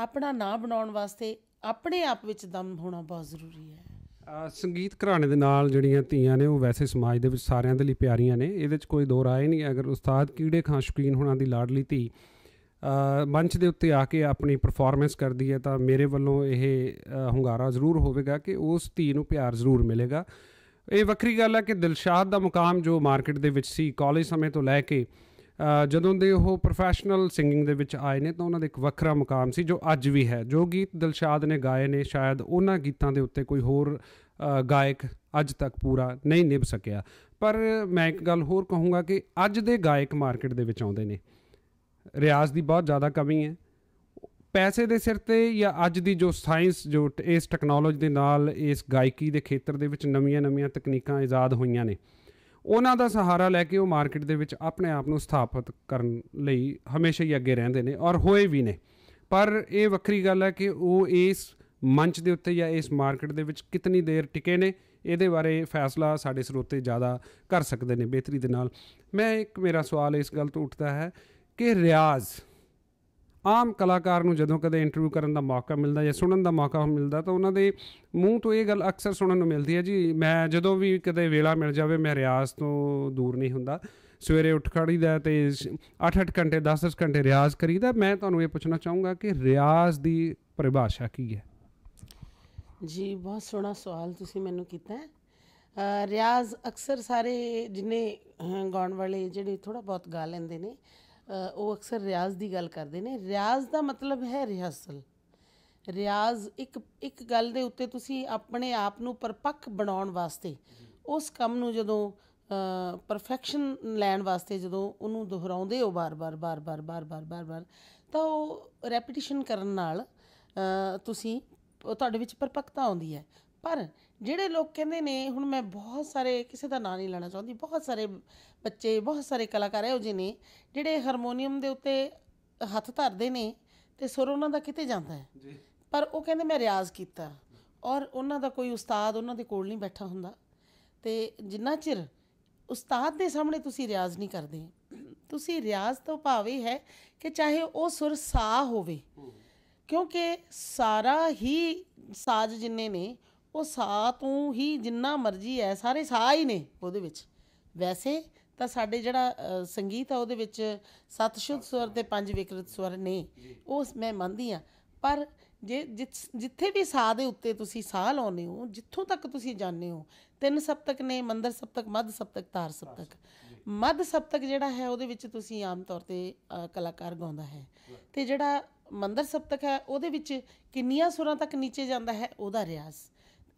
ਆਪਣਾ ਨਾਂ ਬਣਾਉਣ ਵਾਸਤੇ ਆਪਣੇ ਆਪ ਵਿੱਚ ਦਮ ਹੋਣਾ ਬਹੁਤ ਜ਼ਰੂਰੀ ਹੈ ਸੰਗੀਤ ਘਰਾਣੇ ਦੇ ਨਾਲ ਜਿਹੜੀਆਂ ਧੀਆਂ ਨੇ ਉਹ ਵੈਸੇ ਸਮਾਜ ਦੇ ਵਿੱਚ ਸਾਰਿਆਂ ਦੇ ਲਈ ਪਿਆਰੀਆਂ ਨੇ ਇਹਦੇ ਵਿੱਚ ਕੋਈ ਦੋ ਰਾਏ ਨਹੀਂ ਅਗਰ ਉਸਤਾਦ ਕੀੜੇ ਖਾਂ ਸ਼ਕੀਨ ਹੋਣਾ ਦੀ ਲਾਡਲੀ ਧੀ ਮੰਚ ਦੇ ਉੱਤੇ ਆ ਕੇ ਆਪਣੀ ਪਰਫਾਰਮੈਂਸ ਕਰਦੀ ਹੈ ਤਾਂ ਮੇਰੇ ਵੱਲੋਂ ਇਹ ਹੰਗਾਰਾ ਜ਼ਰੂਰ ਹੋਵੇਗਾ ਕਿ ਉਸ ਧੀ ਨੂੰ ਪਿਆਰ ਜ਼ਰੂਰ ਮਿਲੇਗਾ ਇਹ ਵੱਖਰੀ ਗੱਲ ਹੈ ਕਿ ਦਿਲਸ਼ਾਦ ਦਾ ਮੁਕਾਮ ਜੋ ਮਾਰਕੀਟ ਦੇ ਵਿੱਚ ਸੀ ਕਾਲਜ ਸਮੇਂ ਤੋਂ ਲੈ ਕੇ ਜਦੋਂ ਦੇ ਉਹ ਪ੍ਰੋਫੈਸ਼ਨਲ ਸਿੰਗਿੰਗ ਦੇ ਵਿੱਚ ਆਏ ਨੇ ਤਾਂ ਉਹਨਾਂ ਦਾ ਇੱਕ ਵੱਖਰਾ ਮੁਕਾਮ ਸੀ ਜੋ ਅੱਜ ਵੀ ਹੈ ਜੋ ਗੀਤ ਦਿਲਸ਼ਾਦ ਨੇ ਗਾਏ ਨੇ ਸ਼ਾਇਦ ਉਹਨਾਂ ਗੀਤਾਂ ਦੇ ਉੱਤੇ ਕੋਈ ਹੋਰ ਗਾਇਕ ਅੱਜ ਤੱਕ ਪੂਰਾ ਨਹੀਂ ਨਿਭ ਸਕਿਆ ਪਰ ਮੈਂ ਇੱਕ ਗੱਲ ਹੋਰ ਕਹੂੰਗਾ ਕਿ ਅੱਜ ਦੇ ਗਾਇਕ ਮਾਰਕੀਟ ਦੇ ਵਿੱਚ ਆਉਂਦੇ ਨੇ ਰਿਆਜ਼ ਦੀ ਬਹੁਤ ਜ਼ਿਆਦਾ ਕਮੀ ਹੈ ਪੈਸੇ ਦੇ ਸਿਰ ਤੇ ਜਾਂ ਅੱਜ ਦੀ ਜੋ ਸਾਇੰਸ ਜੋ ਇਸ ਟੈਕਨੋਲੋਜੀ ਦੇ ਨਾਲ ਇਸ ਗਾਇਕੀ ਦੇ ਖੇਤਰ ਦੇ ਵਿੱਚ ਨਵੀਆਂ-ਨਵੀਆਂ ਤਕਨੀਕਾਂ ਇਜ਼ਾਦ ਹੋਈਆਂ ਨੇ ਉਹਨਾਂ ਦਾ ਸਹਾਰਾ ਲੈ ਕੇ ਉਹ ਮਾਰਕੀਟ ਦੇ ਵਿੱਚ ਆਪਣੇ ਆਪ ਨੂੰ ਸਥਾਪਿਤ ਕਰਨ ਲਈ ਹਮੇਸ਼ਾ ਹੀ ਅੱਗੇ ਰਹਿੰਦੇ ਨੇ ਔਰ ਹੋਏ ਵੀ ਨੇ ਪਰ ਇਹ ਵੱਖਰੀ ਗੱਲ ਹੈ ਕਿ ਉਹ ਇਸ ਮੰਚ ਦੇ ਉੱਤੇ ਜਾਂ ਇਸ ਮਾਰਕੀਟ ਦੇ ਵਿੱਚ ਕਿੰਨੀ ਦੇਰ ਟਿਕੇ ਨੇ ਇਹਦੇ ਬਾਰੇ ਫੈਸਲਾ ਸਾਡੇ ਸਰੋਤੇ ਜ਼ਿਆਦਾ ਕਰ ਸਕਦੇ ਨੇ ਬਿਹਤਰੀ ਦੇ ਨਾਲ ਮੈਂ ਇੱਕ ਮੇਰਾ ਸਵਾਲ ਇਸ ਗੱਲ ਤੋਂ ਉੱਠਦਾ ਹੈ ਕਿ ਰਿਆਜ਼ ਆਮ ਕਲਾਕਾਰ ਨੂੰ ਜਦੋਂ ਕਦੇ ਇੰਟਰਵਿਊ ਕਰਨ ਦਾ ਮੌਕਾ ਮਿਲਦਾ ਜਾਂ ਸੁਣਨ ਦਾ ਮੌਕਾ ਮਿਲਦਾ ਤਾਂ ਉਹਨਾਂ ਦੇ ਮੂੰਹ ਤੋਂ ਇਹ ਗੱਲ ਅਕਸਰ ਸੁਣਨ ਨੂੰ ਮਿਲਦੀ ਹੈ ਜੀ ਮੈਂ ਜਦੋਂ ਵੀ ਕਦੇ ਵੇਲਾ ਮਿਲ ਜਾਵੇ ਮੈਂ ਰਿਆਜ਼ ਤੋਂ ਦੂਰ ਨਹੀਂ ਹੁੰਦਾ ਸਵੇਰੇ ਉੱਠ ਖੜੀਦਾ ਤੇ 8-8 ਘੰਟੇ 10-10 ਘੰਟੇ ਰਿਆਜ਼ ਕਰੀਦਾ ਮੈਂ ਤੁਹਾਨੂੰ ਇਹ ਪੁੱਛਣਾ ਚਾਹੂੰਗਾ ਕਿ ਰਿਆਜ਼ ਦੀ ਪਰਿਭਾਸ਼ਾ ਕੀ ਹੈ ਜੀ ਬਹੁਤ ਸੋਹਣਾ ਸਵਾਲ ਤੁਸੀਂ ਮੈਨੂੰ ਕੀਤਾ ਹੈ ਰਿਆਜ਼ ਅਕਸਰ ਸਾਰੇ ਜਿਨੇ ਗਾਉਣ ਵਾਲੇ ਜਿਹੜੇ ਥੋੜਾ ਬਹੁਤ ਗਾ ਲੈਂਦੇ ਨੇ ਉਹ ਅਕਸਰ ਰਿਆਜ਼ ਦੀ ਗੱਲ ਕਰਦੇ ਨੇ ਰਿਆਜ਼ ਦਾ ਮਤਲਬ ਹੈ ਰਿਹਰਸਲ ਰਿਆਜ਼ ਇੱਕ ਇੱਕ ਗੱਲ ਦੇ ਉੱਤੇ ਤੁਸੀਂ ਆਪਣੇ ਆਪ ਨੂੰ ਪਰਪੱਕ ਬਣਾਉਣ ਵਾਸਤੇ ਉਸ ਕੰਮ ਨੂੰ ਜਦੋਂ ਪਰਫੈਕਸ਼ਨ ਲੈਣ ਵਾਸਤੇ ਜਦੋਂ ਉਹਨੂੰ ਦੁਹਰਾਉਂਦੇ ਹੋ ਬਾਰ-ਬਾਰ ਬਾਰ-ਬਾਰ ਬਾਰ-ਬਾਰ ਬਾਰ-ਬਾਰ ਤਾਂ ਉਹ ਰੈਪੀਟੀਸ਼ਨ ਕਰਨ ਨਾਲ ਤੁਸੀਂ ਤੁਹਾਡੇ ਵਿੱਚ ਪਰਪੱਕਤਾ ਆਉਂਦੀ ਹੈ ਪਰ ਜਿਹੜੇ ਲੋਕ ਕਹਿੰਦੇ ਨੇ ਹੁਣ ਮੈਂ ਬਹੁਤ ਸਾਰੇ ਕਿਸੇ ਦਾ ਨਾਂ ਨਹੀਂ ਲੈਣਾ ਚਾਹੁੰਦੀ ਬਹੁਤ ਸਾਰੇ ਬੱਚੇ ਬਹੁਤ ਸਾਰੇ ਕਲਾਕਾਰ ਉਹ ਜੀ ਨੇ ਜਿਹੜੇ ਹਾਰਮੋਨੀਅਮ ਦੇ ਉੱਤੇ ਹੱਥ ਧਰਦੇ ਨੇ ਤੇ ਸੁਰ ਉਹਨਾਂ ਦਾ ਕਿਤੇ ਜਾਂਦਾ ਹੈ ਜੀ ਪਰ ਉਹ ਕਹਿੰਦੇ ਮੈਂ ਰਿਆਜ਼ ਕੀਤਾ ਔਰ ਉਹਨਾਂ ਦਾ ਕੋਈ ਉਸਤਾਦ ਉਹਨਾਂ ਦੇ ਕੋਲ ਨਹੀਂ ਬੈਠਾ ਹੁੰਦਾ ਤੇ ਜਿੰਨਾ ਚਿਰ ਉਸਤਾਦ ਦੇ ਸਾਹਮਣੇ ਤੁਸੀਂ ਰਿਆਜ਼ ਨਹੀਂ ਕਰਦੇ ਤੁਸੀਂ ਰਿਆਜ਼ ਤੋਂ ਭਾਵੇਂ ਹੈ ਕਿ ਚਾਹੇ ਉਹ ਸੁਰ ਸਾ ਹੋਵੇ ਕਿਉਂਕਿ ਸਾਰਾ ਹੀ ਸਾਜ ਜਿੰਨੇ ਨੇ ਉਹ ਸਾ ਤੂੰ ਹੀ ਜਿੰਨਾ ਮਰਜ਼ੀ ਐ ਸਾਰੇ ਸਾ ਹੀ ਨੇ ਉਹਦੇ ਵਿੱਚ ਵੈਸੇ ਤਾਂ ਸਾਡੇ ਜਿਹੜਾ ਸੰਗੀਤ ਆ ਉਹਦੇ ਵਿੱਚ ਸੱਤ ਸ਼ੁੱਧ ਸਵਰ ਤੇ ਪੰਜ ਵਿਕ੍ਰਿਤ ਸਵਰ ਨੇ ਉਹ ਮੈਂ ਮੰਨਦੀ ਆ ਪਰ ਜੇ ਜਿੱਥੇ ਵੀ ਸਾ ਦੇ ਉੱਤੇ ਤੁਸੀਂ ਸਾ ਲਾਉਨੇ ਹੋ ਜਿੱਥੋਂ ਤੱਕ ਤੁਸੀਂ ਜਾਣਦੇ ਹੋ ਤਿੰਨ ਸਪਤਕ ਨੇ ਮੰਦਰ ਸਪਤਕ ਮੱਧ ਸਪਤਕ ਤਾਰ ਸਪਤਕ ਮੱਧ ਸਪਤਕ ਜਿਹੜਾ ਹੈ ਉਹਦੇ ਵਿੱਚ ਤੁਸੀਂ ਆਮ ਤੌਰ ਤੇ ਕਲਾਕਾਰ ਗਾਉਂਦਾ ਹੈ ਤੇ ਜਿਹੜਾ ਮੰਦਰ ਸਪਤਕ ਹੈ ਉਹਦੇ ਵਿੱਚ ਕਿੰਨੀਆਂ ਸੁਰਾਂ ਤੱਕ ਨੀਚੇ ਜਾਂਦਾ ਹੈ ਉਹਦਾ ਰਿਆਜ਼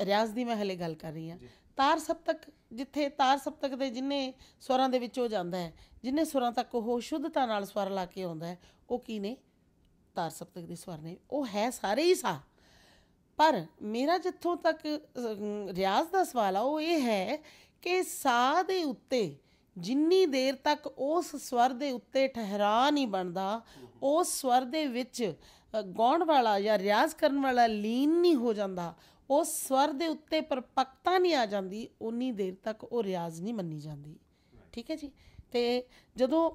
ਰਿਆਜ਼ ਦੀ ਮੈਂ ਹਲੇ ਗੱਲ ਕਰ ਰਹੀ ਹਾਂ ਤਾਰ ਸਪਤਕ ਜਿੱਥੇ ਤਾਰ ਸਪਤਕ ਦੇ ਜਿੰਨੇ ਸਵਰਾਂ ਦੇ ਵਿੱਚੋਂ ਜਾਂਦਾ ਹੈ ਜਿੰਨੇ ਸਵਰਾਂ ਤੱਕ ਉਹ ਸ਼ੁੱਧਤਾ ਨਾਲ ਸਵਰ ਲਾ ਕੇ ਆਉਂਦਾ ਹੈ ਉਹ ਕੀ ਨੇ ਤਾਰ ਸਪਤਕ ਦੇ ਸਵਰ ਨੇ ਉਹ ਹੈ ਸਾਰੇ ਹੀ ਸਾ ਪਰ ਮੇਰਾ ਜਿੱਥੋਂ ਤੱਕ ਰਿਆਜ਼ ਦਾ ਸਵਾਲ ਆ ਉਹ ਇਹ ਹੈ ਕਿ ਸਾ ਦੇ ਉੱਤੇ ਜਿੰਨੀ ਦੇਰ ਤੱਕ ਉਸ ਸਵਰ ਦੇ ਉੱਤੇ ਠਹਿਰਾ ਨਹੀਂ ਬਣਦਾ ਉਸ ਸਵਰ ਦੇ ਵਿੱਚ ਗਾਉਣ ਵਾਲਾ ਜਾਂ ਰਿਆਜ਼ ਕਰਨ ਵਾਲਾ ਲੀਨ ਨਹੀਂ ਹੋ ਜਾਂਦਾ ਉਸ ਸਵਰ ਦੇ ਉੱਤੇ ਪਰਪਕਤਾ ਨਹੀਂ ਆ ਜਾਂਦੀ ਉਨੀ ਦੇਰ ਤੱਕ ਉਹ ਰਿਆਜ਼ ਨਹੀਂ ਮੰਨੀ ਜਾਂਦੀ ਠੀਕ ਹੈ ਜੀ ਤੇ ਜਦੋਂ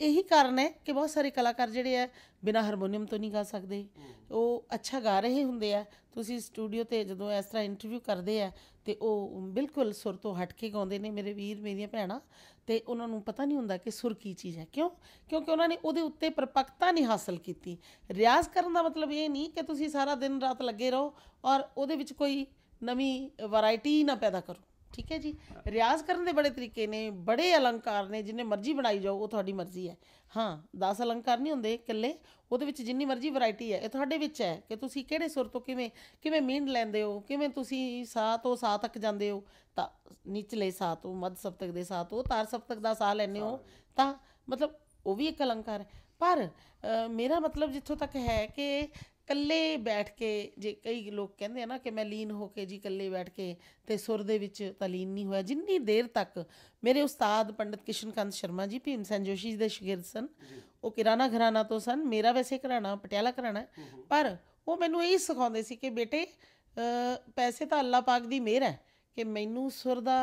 ਇਹੀ ਕਾਰਨ ਹੈ ਕਿ ਬਹੁਤ ਸਾਰੇ ਕਲਾਕਾਰ ਜਿਹੜੇ ਆ ਬਿਨਾ ਹਾਰਮੋਨੀਅਮ ਤੋਂ ਨਹੀਂ ਗਾ ਸਕਦੇ ਉਹ ਅੱਛਾ ਗਾ ਰਹੇ ਹੁੰਦੇ ਆ ਤੁਸੀਂ ਸਟੂਡੀਓ ਤੇ ਜਦੋਂ ਇਸ ਤਰ੍ਹਾਂ ਇੰਟਰਵਿਊ ਕਰਦੇ ਆ ਤੇ ਉਹ ਬਿਲਕੁਲ ਸੁਰ ਤੋਂ ਹਟ ਕੇ ਗਾਉਂਦੇ ਨੇ ਮੇਰੇ ਵੀਰ ਮੇਰੀਆਂ ਭੈਣਾਂ ਤੇ ਉਹਨਾਂ ਨੂੰ ਪਤਾ ਨਹੀਂ ਹੁੰਦਾ ਕਿ ਸੁਰ ਕੀ ਚੀਜ਼ ਹੈ ਕਿਉਂ ਕਿਉਂਕਿ ਉਹਨਾਂ ਨੇ ਉਹਦੇ ਉੱਤੇ ਪਰਪਕਤਾ ਨਹੀਂ ਹਾਸਲ ਕੀਤੀ ਰਿਆਜ਼ ਕਰਨ ਦਾ ਮਤਲਬ ਇਹ ਨਹੀਂ ਕਿ ਤੁਸੀਂ ਸਾਰਾ ਦਿਨ ਰਾਤ ਲੱਗੇ ਰਹੋ ਔਰ ਉਹਦੇ ਵਿੱਚ ਕੋਈ ਨਵੀਂ ਵੈਰਾਈਟੀ ਨਾ ਪੈਦਾ ਕਰੋ ਠੀਕ ਹੈ ਜੀ ਰਿਆਜ਼ ਕਰਨ ਦੇ ਬੜੇ ਤਰੀਕੇ ਨੇ ਬੜੇ ਅਲੰਕਾਰ ਨੇ ਜਿੰਨੇ ਮਰਜ਼ੀ ਬਣਾਈ ਜਾਓ ਉਹ ਤੁਹਾਡੀ ਮਰਜ਼ੀ ਹੈ ਹਾਂ 10 ਅਲੰਕਾਰ ਨਹੀਂ ਹੁੰਦੇ ਇਕੱਲੇ ਉਹਦੇ ਵਿੱਚ ਜਿੰਨੀ ਮਰਜ਼ੀ ਵੈਰਾਈਟੀ ਹੈ ਇਹ ਤੁਹਾਡੇ ਵਿੱਚ ਹੈ ਕਿ ਤੁਸੀਂ ਕਿਹੜੇ ਸੁਰ ਤੋਂ ਕਿਵੇਂ ਕਿਵੇਂ ਮੀਂਡ ਲੈਂਦੇ ਹੋ ਕਿਵੇਂ ਤੁਸੀਂ ਸਾ ਤੋਂ ਸਾ ਤੱਕ ਜਾਂਦੇ ਹੋ ਤਾਂ ਨਿਚਲੇ ਸਾ ਤੋਂ ਮੱਧ ਸਪਤਕ ਦੇ ਸਾ ਤੋਂ ਤਾਰ ਸਪਤਕ ਦਾ ਸਾ ਲੈਨੇ ਹੋ ਤਾਂ ਮਤਲਬ ਉਹ ਵੀ ਇੱਕ ਅਲੰਕਾਰ ਹੈ ਪਰ ਮੇਰਾ ਮਤਲਬ ਜਿੱਥੋਂ ਤੱਕ ਹੈ ਕਿ ਇਕੱਲੇ ਬੈਠ ਕੇ ਜੇ ਕਈ ਲੋਕ ਕਹਿੰਦੇ ਆ ਨਾ ਕਿ ਮੈਂ ਲੀਨ ਹੋ ਕੇ ਜੀ ਇਕੱਲੇ ਬੈਠ ਕੇ ਤੇ ਸੁਰ ਦੇ ਵਿੱਚ ਤਲੀਨ ਨਹੀਂ ਹੋਇਆ ਜਿੰਨੀ ਦੇਰ ਤੱਕ ਮੇਰੇ ਉਸਤਾਦ ਪੰਡਿਤ ਕਿਸ਼ਨਕੰਦ ਸ਼ਰਮਾ ਜੀ ਭੀਮ ਸੈਨ ਜੋਸ਼ੀ ਦੇ ਸ਼ਗਿਰਦ ਸਨ ਉਹ ਕਿਰਾਣਾ ਘਰਾਣਾ ਤੋਂ ਸਨ ਮੇਰਾ ਵੈਸੇ ਘਰਾਣਾ ਪਟਿਆਲਾ ਘਰਾਣਾ ਪਰ ਉਹ ਮੈਨੂੰ ਇਹ ਸਿਖਾਉਂਦੇ ਸੀ ਕਿ ਬੇਟੇ ਪੈਸੇ ਤਾਂ ਅੱਲਾਹ ਪਾਕ ਦੀ ਮਿਹਰ ਹੈ ਕਿ ਮੈਨੂੰ ਸੁਰ ਦਾ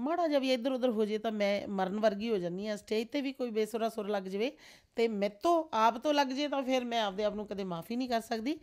ਮਾੜਾ ਜਿਹਾ ਵੀ ਇੱਧਰ ਉੱਧਰ ਹੋ ਜੇ ਤਾਂ ਮੈਂ ਮਰਨ ਵਰਗੀ ਹੋ ਜੰਨੀ ਆ ਸਟੇਜ ਤੇ ਵੀ ਕੋਈ ਬੇਸੁਰਾ ਸੁਰ ਲੱਗ ਜਵੇ ਤੇ ਮੈਥੋਂ ਆਪ ਤੋਂ ਲੱਗ ਜੇ ਤਾਂ ਫਿਰ ਮੈਂ ਆਪਦੇ ਆਪ ਨੂੰ ਕਦੇ ਮਾਫੀ ਨਹੀਂ ਕਰ ਸਕਦੀ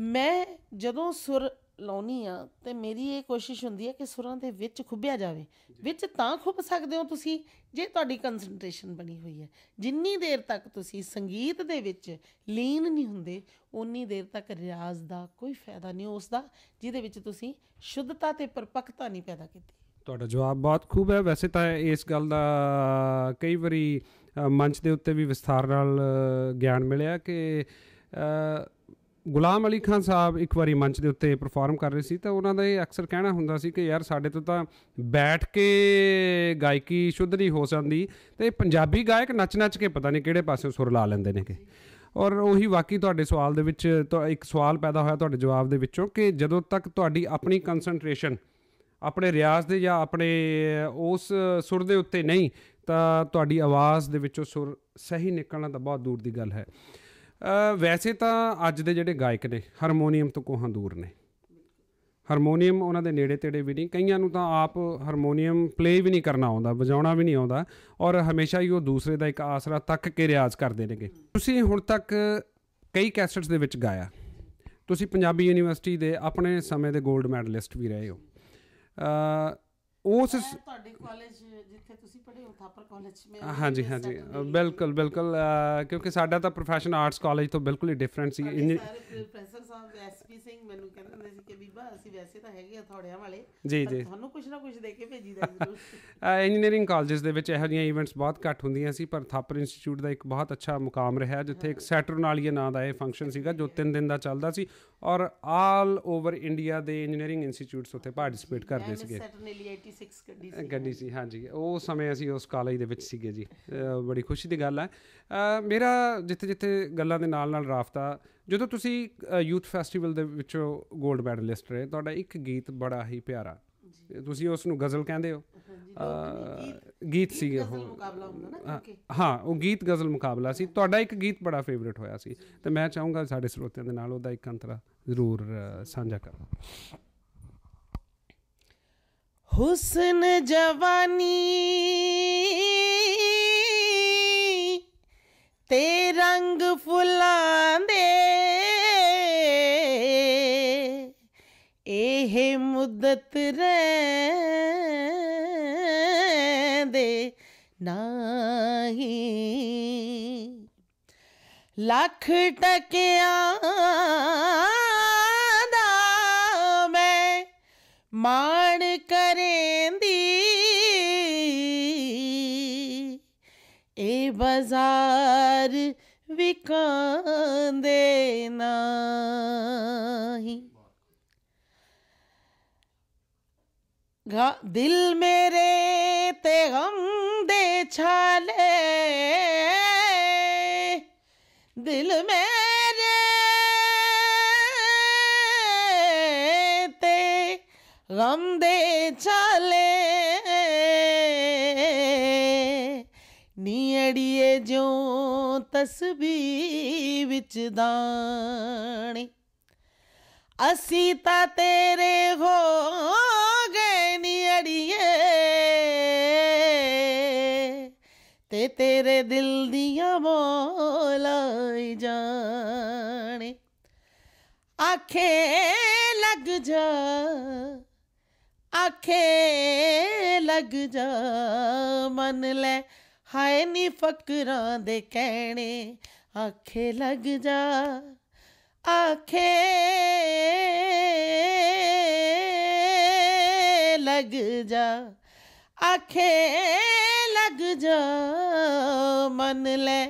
ਮੈਂ ਜਦੋਂ ਸੁਰ ਲਾਉਣੀ ਆ ਤੇ ਮੇਰੀ ਇਹ ਕੋਸ਼ਿਸ਼ ਹੁੰਦੀ ਹੈ ਕਿ ਸੁਰਾਂ ਦੇ ਵਿੱਚ ਖੁੱਬਿਆ ਜਾਵੇ ਵਿੱਚ ਤਾਂ ਖੁੱਬ ਸਕਦੇ ਹੋ ਤੁਸੀਂ ਜੇ ਤੁਹਾਡੀ ਕਨਸੈਂਟ੍ਰੇਸ਼ਨ ਬਣੀ ਹੋਈ ਹੈ ਜਿੰਨੀ ਦੇਰ ਤੱਕ ਤੁਸੀਂ ਸੰਗੀਤ ਦੇ ਵਿੱਚ ਲੀਨ ਨਹੀਂ ਹੁੰਦੇ ਉਨੀ ਦੇਰ ਤੱਕ ਰਿਆਜ਼ ਦਾ ਕੋਈ ਫਾਇਦਾ ਨਹੀਂ ਉਸ ਦਾ ਜਿਹਦੇ ਵਿੱਚ ਤੁਸੀਂ ਸ਼ੁੱਧਤਾ ਤੇ ਪਰਪੱਕਤਾ ਨਹੀਂ ਪੈਦਾ ਕੀਤੀ ਤੁਹਾਡਾ ਜਵਾਬ ਬਹੁਤ ਖੂਬ ਹੈ ਵੈਸੇ ਤਾਂ ਇਸ ਗੱਲ ਦਾ ਕਈ ਵਾਰੀ ਮੰਚ ਦੇ ਉੱਤੇ ਵੀ ਵਿਸਥਾਰ ਨਾਲ ਗਿਆਨ ਮਿਲਿਆ ਕਿ ਗੁਲਾਮ ਅਲੀ ਖਾਨ ਸਾਹਿਬ ਇੱਕ ਵਾਰੀ ਮੰਚ ਦੇ ਉੱਤੇ ਪਰਫਾਰਮ ਕਰ ਰਹੇ ਸੀ ਤਾਂ ਉਹਨਾਂ ਦਾ ਇਹ ਅਕਸਰ ਕਹਿਣਾ ਹੁੰਦਾ ਸੀ ਕਿ ਯਾਰ ਸਾਡੇ ਤੋਂ ਤਾਂ ਬੈਠ ਕੇ ਗਾਇਕੀ ਸ਼ੁੱਧ ਨਹੀਂ ਹੋ ਸਕਦੀ ਤੇ ਪੰਜਾਬੀ ਗਾਇਕ ਨੱਚ-ਨੱਚ ਕੇ ਪਤਾ ਨਹੀਂ ਕਿਹੜੇ ਪਾਸੇ ਸੁਰ ਲਾ ਲੈਂਦੇ ਨੇ ਕਿ ਔਰ ਉਹੀ ਵਾਕਈ ਤੁਹਾਡੇ ਸਵਾਲ ਦੇ ਵਿੱਚ ਇੱਕ ਸਵਾਲ ਪੈਦਾ ਹੋਇਆ ਤੁਹਾਡੇ ਜਵਾਬ ਦੇ ਵਿੱਚੋਂ ਕਿ ਜਦੋਂ ਤੱਕ ਤੁਹਾਡੀ ਆਪਣੀ ਕਨਸੈਂਟਰੇਸ਼ਨ ਆਪਣੇ ਰਿਆਜ਼ ਦੇ ਜਾਂ ਆਪਣੇ ਉਸ ਸੁਰ ਦੇ ਉੱਤੇ ਨਹੀਂ ਤਾਂ ਤੁਹਾਡੀ ਆਵਾਜ਼ ਦੇ ਵਿੱਚੋਂ ਸੁਰ ਸਹੀ ਨਿਕਲਣਾ ਤਾਂ ਬਹੁਤ ਦੂਰ ਦੀ ਗੱਲ ਹੈ ਵੈਸੇ ਤਾਂ ਅੱਜ ਦੇ ਜਿਹੜੇ ਗਾਇਕ ਨੇ ਹਾਰਮੋਨੀਅਮ ਤੋਂ ਕੋਹਾਂ ਦੂਰ ਨੇ ਹਾਰਮੋਨੀਅਮ ਉਹਨਾਂ ਦੇ ਨੇੜੇ ਤੇੜੇ ਵੀ ਨਹੀਂ ਕਈਆਂ ਨੂੰ ਤਾਂ ਆਪ ਹਾਰਮੋਨੀਅਮ ਪਲੇ ਵੀ ਨਹੀਂ ਕਰਨਾ ਆਉਂਦਾ ਵਜਾਉਣਾ ਵੀ ਨਹੀਂ ਆਉਂਦਾ ਔਰ ਹਮੇਸ਼ਾ ਹੀ ਉਹ ਦੂਸਰੇ ਦਾ ਇੱਕ ਆਸਰਾ ਤੱਕ ਕੇ ਰਿਆਜ਼ ਕਰਦੇ ਨੇਗੇ ਤੁਸੀਂ ਹੁਣ ਤੱਕ ਕਈ ਕੈਸਟਸ ਦੇ ਵਿੱਚ ਗਾਇਆ ਤੁਸੀਂ ਪੰਜਾਬੀ ਯੂਨੀਵਰਸਿਟੀ ਦੇ ਆਪਣੇ ਸਮੇਂ ਦੇ 골ਡ ਮੈਡਲਿਸਟ ਵੀ ਰਹੇ ਹੋ 呃。ਉਸ ਤੁਹਾਡੇ ਕਾਲਜ ਜਿੱਥੇ ਤੁਸੀਂ ਪੜ੍ਹੇ ਹੋ ਥਾਪਰ ਕਾਲਜ ਵਿੱਚ ਹਾਂਜੀ ਹਾਂਜੀ ਬਿਲਕੁਲ ਬਿਲਕੁਲ ਕਿਉਂਕਿ ਸਾਡਾ ਤਾਂ ਪ੍ਰੋਫੈਸ਼ਨ ਆਰਟਸ ਕਾਲਜ ਤੋਂ ਬਿਲਕੁਲ ਹੀ ਡਿਫਰੈਂਟ ਸੀ ਪ੍ਰੋਫੈਸਰ ਸਾਹਿਬ ਐਸਪੀ ਸਿੰਘ ਮੈਨੂੰ ਕਹਿੰਦੇ ਹੁੰਦੇ ਸੀ ਕਿ ਬੀਬਾ ਅਸੀਂ ਵੈਸੇ ਤਾਂ ਹੈਗੇ ਥੋੜਿਆਂ ਵਾਲੇ ਜੀ ਜੀ ਤੁਹਾਨੂੰ ਕੁਝ ਨਾ ਕੁਝ ਦੇ ਕੇ ਭੇਜੀਦਾ ਜ਼ਰੂਰ ਇੰਜੀਨੀਅਰਿੰਗ ਕਾਲਜਸ ਦੇ ਵਿੱਚ ਇਹੋ ਜਿਹੀਆਂ ਇਵੈਂਟਸ ਬਹੁਤ ਘੱਟ ਹੁੰਦੀਆਂ ਸੀ ਪਰ ਥਾਪਰ ਇੰਸਟੀਚਿਊਟ ਦਾ ਇੱਕ ਬਹੁਤ ਅੱਛਾ ਮੁਕਾਮ ਰਿਹਾ ਜਿੱਥੇ ਇੱਕ ਸੈਟਰਨਾਲੀਆ ਨਾਂ ਦਾ ਇਹ ਫੰਕਸ਼ਨ ਸੀਗਾ ਜੋ 3 ਦਿਨ ਦਾ ਚੱਲਦਾ ਸੀ ਔਰ ਆਲ ਓਵਰ ਇੰਡੀਆ ਦੇ ਇੰਜੀਨੀਅਰਿੰਗ ਇੰਸਟੀਚਿਊਟਸ ਉੱਥੇ ਪਾਰਟਿਸਿਪੇਟ ਕਰਦੇ ਸੀਗੇ ਸੈਟਰਨਾਲੀਆ ਗੱਡੀ ਸੀ ਗੱਡੀ ਸੀ ਹਾਂਜੀ ਉਹ ਸਮੇਂ ਅਸੀਂ ਉਸ ਕਾਲਜ ਦੇ ਵਿੱਚ ਸੀਗੇ ਜੀ ਬੜੀ ਖੁਸ਼ੀ ਦੀ ਗੱਲ ਹੈ ਮੇਰਾ ਜਿੱਥੇ ਜਿੱਥੇ ਗੱਲਾਂ ਦੇ ਨਾਲ ਨਾਲ ਰਾਫਤਾ ਜਦੋਂ ਤੁਸੀਂ ਯੂਥ ਫੈਸਟੀਵਲ ਦੇ ਵਿੱਚੋਂ 골ਡ ਮੈਡਲਿਸਟ ਰਹੇ ਤੁਹਾਡਾ ਇੱਕ ਗੀਤ ਬੜਾ ਹੀ ਪਿਆਰਾ ਤੁਸੀਂ ਉਸ ਨੂੰ ਗਜ਼ਲ ਕਹਿੰਦੇ ਹੋ ਗੀਤ ਸੀ ਉਹ ਮੁਕਾਬਲਾ ਹੁੰਦਾ ਨਾ ਹਾਂ ਉਹ ਗੀਤ ਗਜ਼ਲ ਮੁਕਾਬਲਾ ਸੀ ਤੁਹਾਡਾ ਇੱਕ ਗੀਤ ਬੜਾ ਫੇਵਰਿਟ ਹੋਇਆ ਸੀ ਤੇ ਮੈਂ ਚਾਹੂੰਗਾ ਸਾਡੇ ਸਰੋਤਿਆਂ ਦੇ ਨਾਲ ਉਹਦਾ ਇੱਕ ਅੰਤਰਾ ਜ਼ਰੂਰ ਸਾਂਝਾ ਕਰੋ ਹੁਸਨ ਜਵਾਨੀ ਤੇ ਰੰਗ ਫੁੱਲਾਂ ਦੇ ਇਹ ਮੁੱਦਤ ਰਹਿੰਦੇ ਨਹੀਂ ਲੱਖ ਟਕਿਆਂ ਮਾਣ ਕਰੇਂਦੀ ਏ ਬਾਜ਼ਾਰ ਵਿਕਾਂਦੇ ਨਾਹੀ ਦਿਲ ਮੇਰੇ ਤੇ ਗਮ ਦੇ ਛਾਲੇ ਦਿਲ ਮੇਰੇ ਹੁੰਦੇ ਚਾਲੇ ਨੀ ਅੜੀਏ ਜੋ ਤਸਬੀਹ ਵਿੱਚ ਦਾਣੇ ਅਸੀਂ ਤਾਂ ਤੇਰੇ ਹੋ ਗਏ ਨੀ ਅੜੀਏ ਤੇ ਤੇਰੇ ਦਿਲ ਦੀਆਂ ਮੋਲਾਈ ਜਾਣੇ ਆਖੇ ਲੱਗ ਜਾ ਆਖੇ ਲੱਗ ਜਾ ਮਨ ਲੈ ਹਾਏ ਨੀ ਫਕਰਾਂ ਦੇ ਕਹਿਣੇ ਆਖੇ ਲੱਗ ਜਾ ਆਖੇ ਲੱਗ ਜਾ ਆਖੇ ਲੱਗ ਜਾ ਮਨ ਲੈ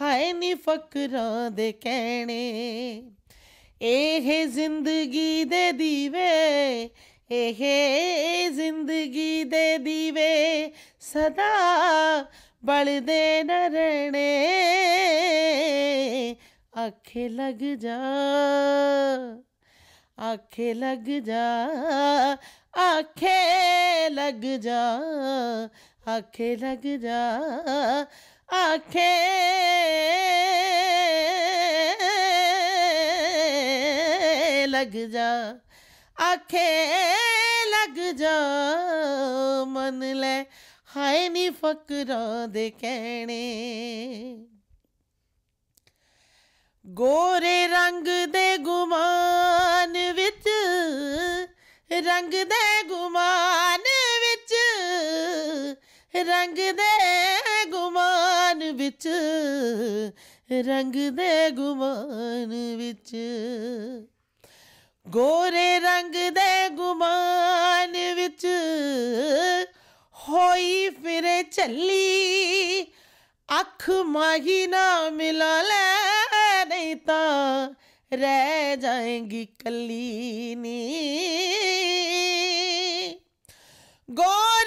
ਹਾਏ ਨੀ ਫਕਰਾਂ ਦੇ ਕਹਿਣੇ ਇਹ ਜ਼ਿੰਦਗੀ ਦੇ ਦੀਵੇ ਇਹ ਜ਼ਿੰਦਗੀ ਦੇ ਦੀਵੇ ਸਦਾ ਬਲਦੇ ਨਰਣੇ ਅੱਖੇ ਲੱਗ ਜਾ ਅੱਖੇ ਲੱਗ ਜਾ ਅੱਖੇ ਲੱਗ ਜਾ ਅੱਖੇ ਲੱਗ ਜਾ ਅੱਖੇ ਲੱਗ ਜਾ ਆਖੇ ਲੱਗ ਜਾ ਮਨ ਲੈ ਹਾਇ ਨੀ ਫਕਰਾਂ ਦੇ ਕਹਿਣੇ ਗੋਰੇ ਰੰਗ ਦੇ ਗੁਮਾਨ ਵਿੱਚ ਰੰਗ ਦੇ ਗੁਮਾਨ ਵਿੱਚ ਰੰਗ ਦੇ ਗੁਮਾਨ ਵਿੱਚ ਰੰਗ ਦੇ ਗੁਮਾਨ ਵਿੱਚ ਗੋਰੇ ਰੰਗ ਦੇ ਗੁਮਾਨ ਵਿੱਚ ਹੋਈ ਫਿਰੇ ਚੱਲੀ ਅੱਖ ਮਾਹੀ ਨਾ ਮਿਲਾ ਲੈ ਨਹੀਂ ਤਾਂ ਰਹਿ ਜਾਏਗੀ ਕੱਲੀ ਨੀ ਗੋਰੇ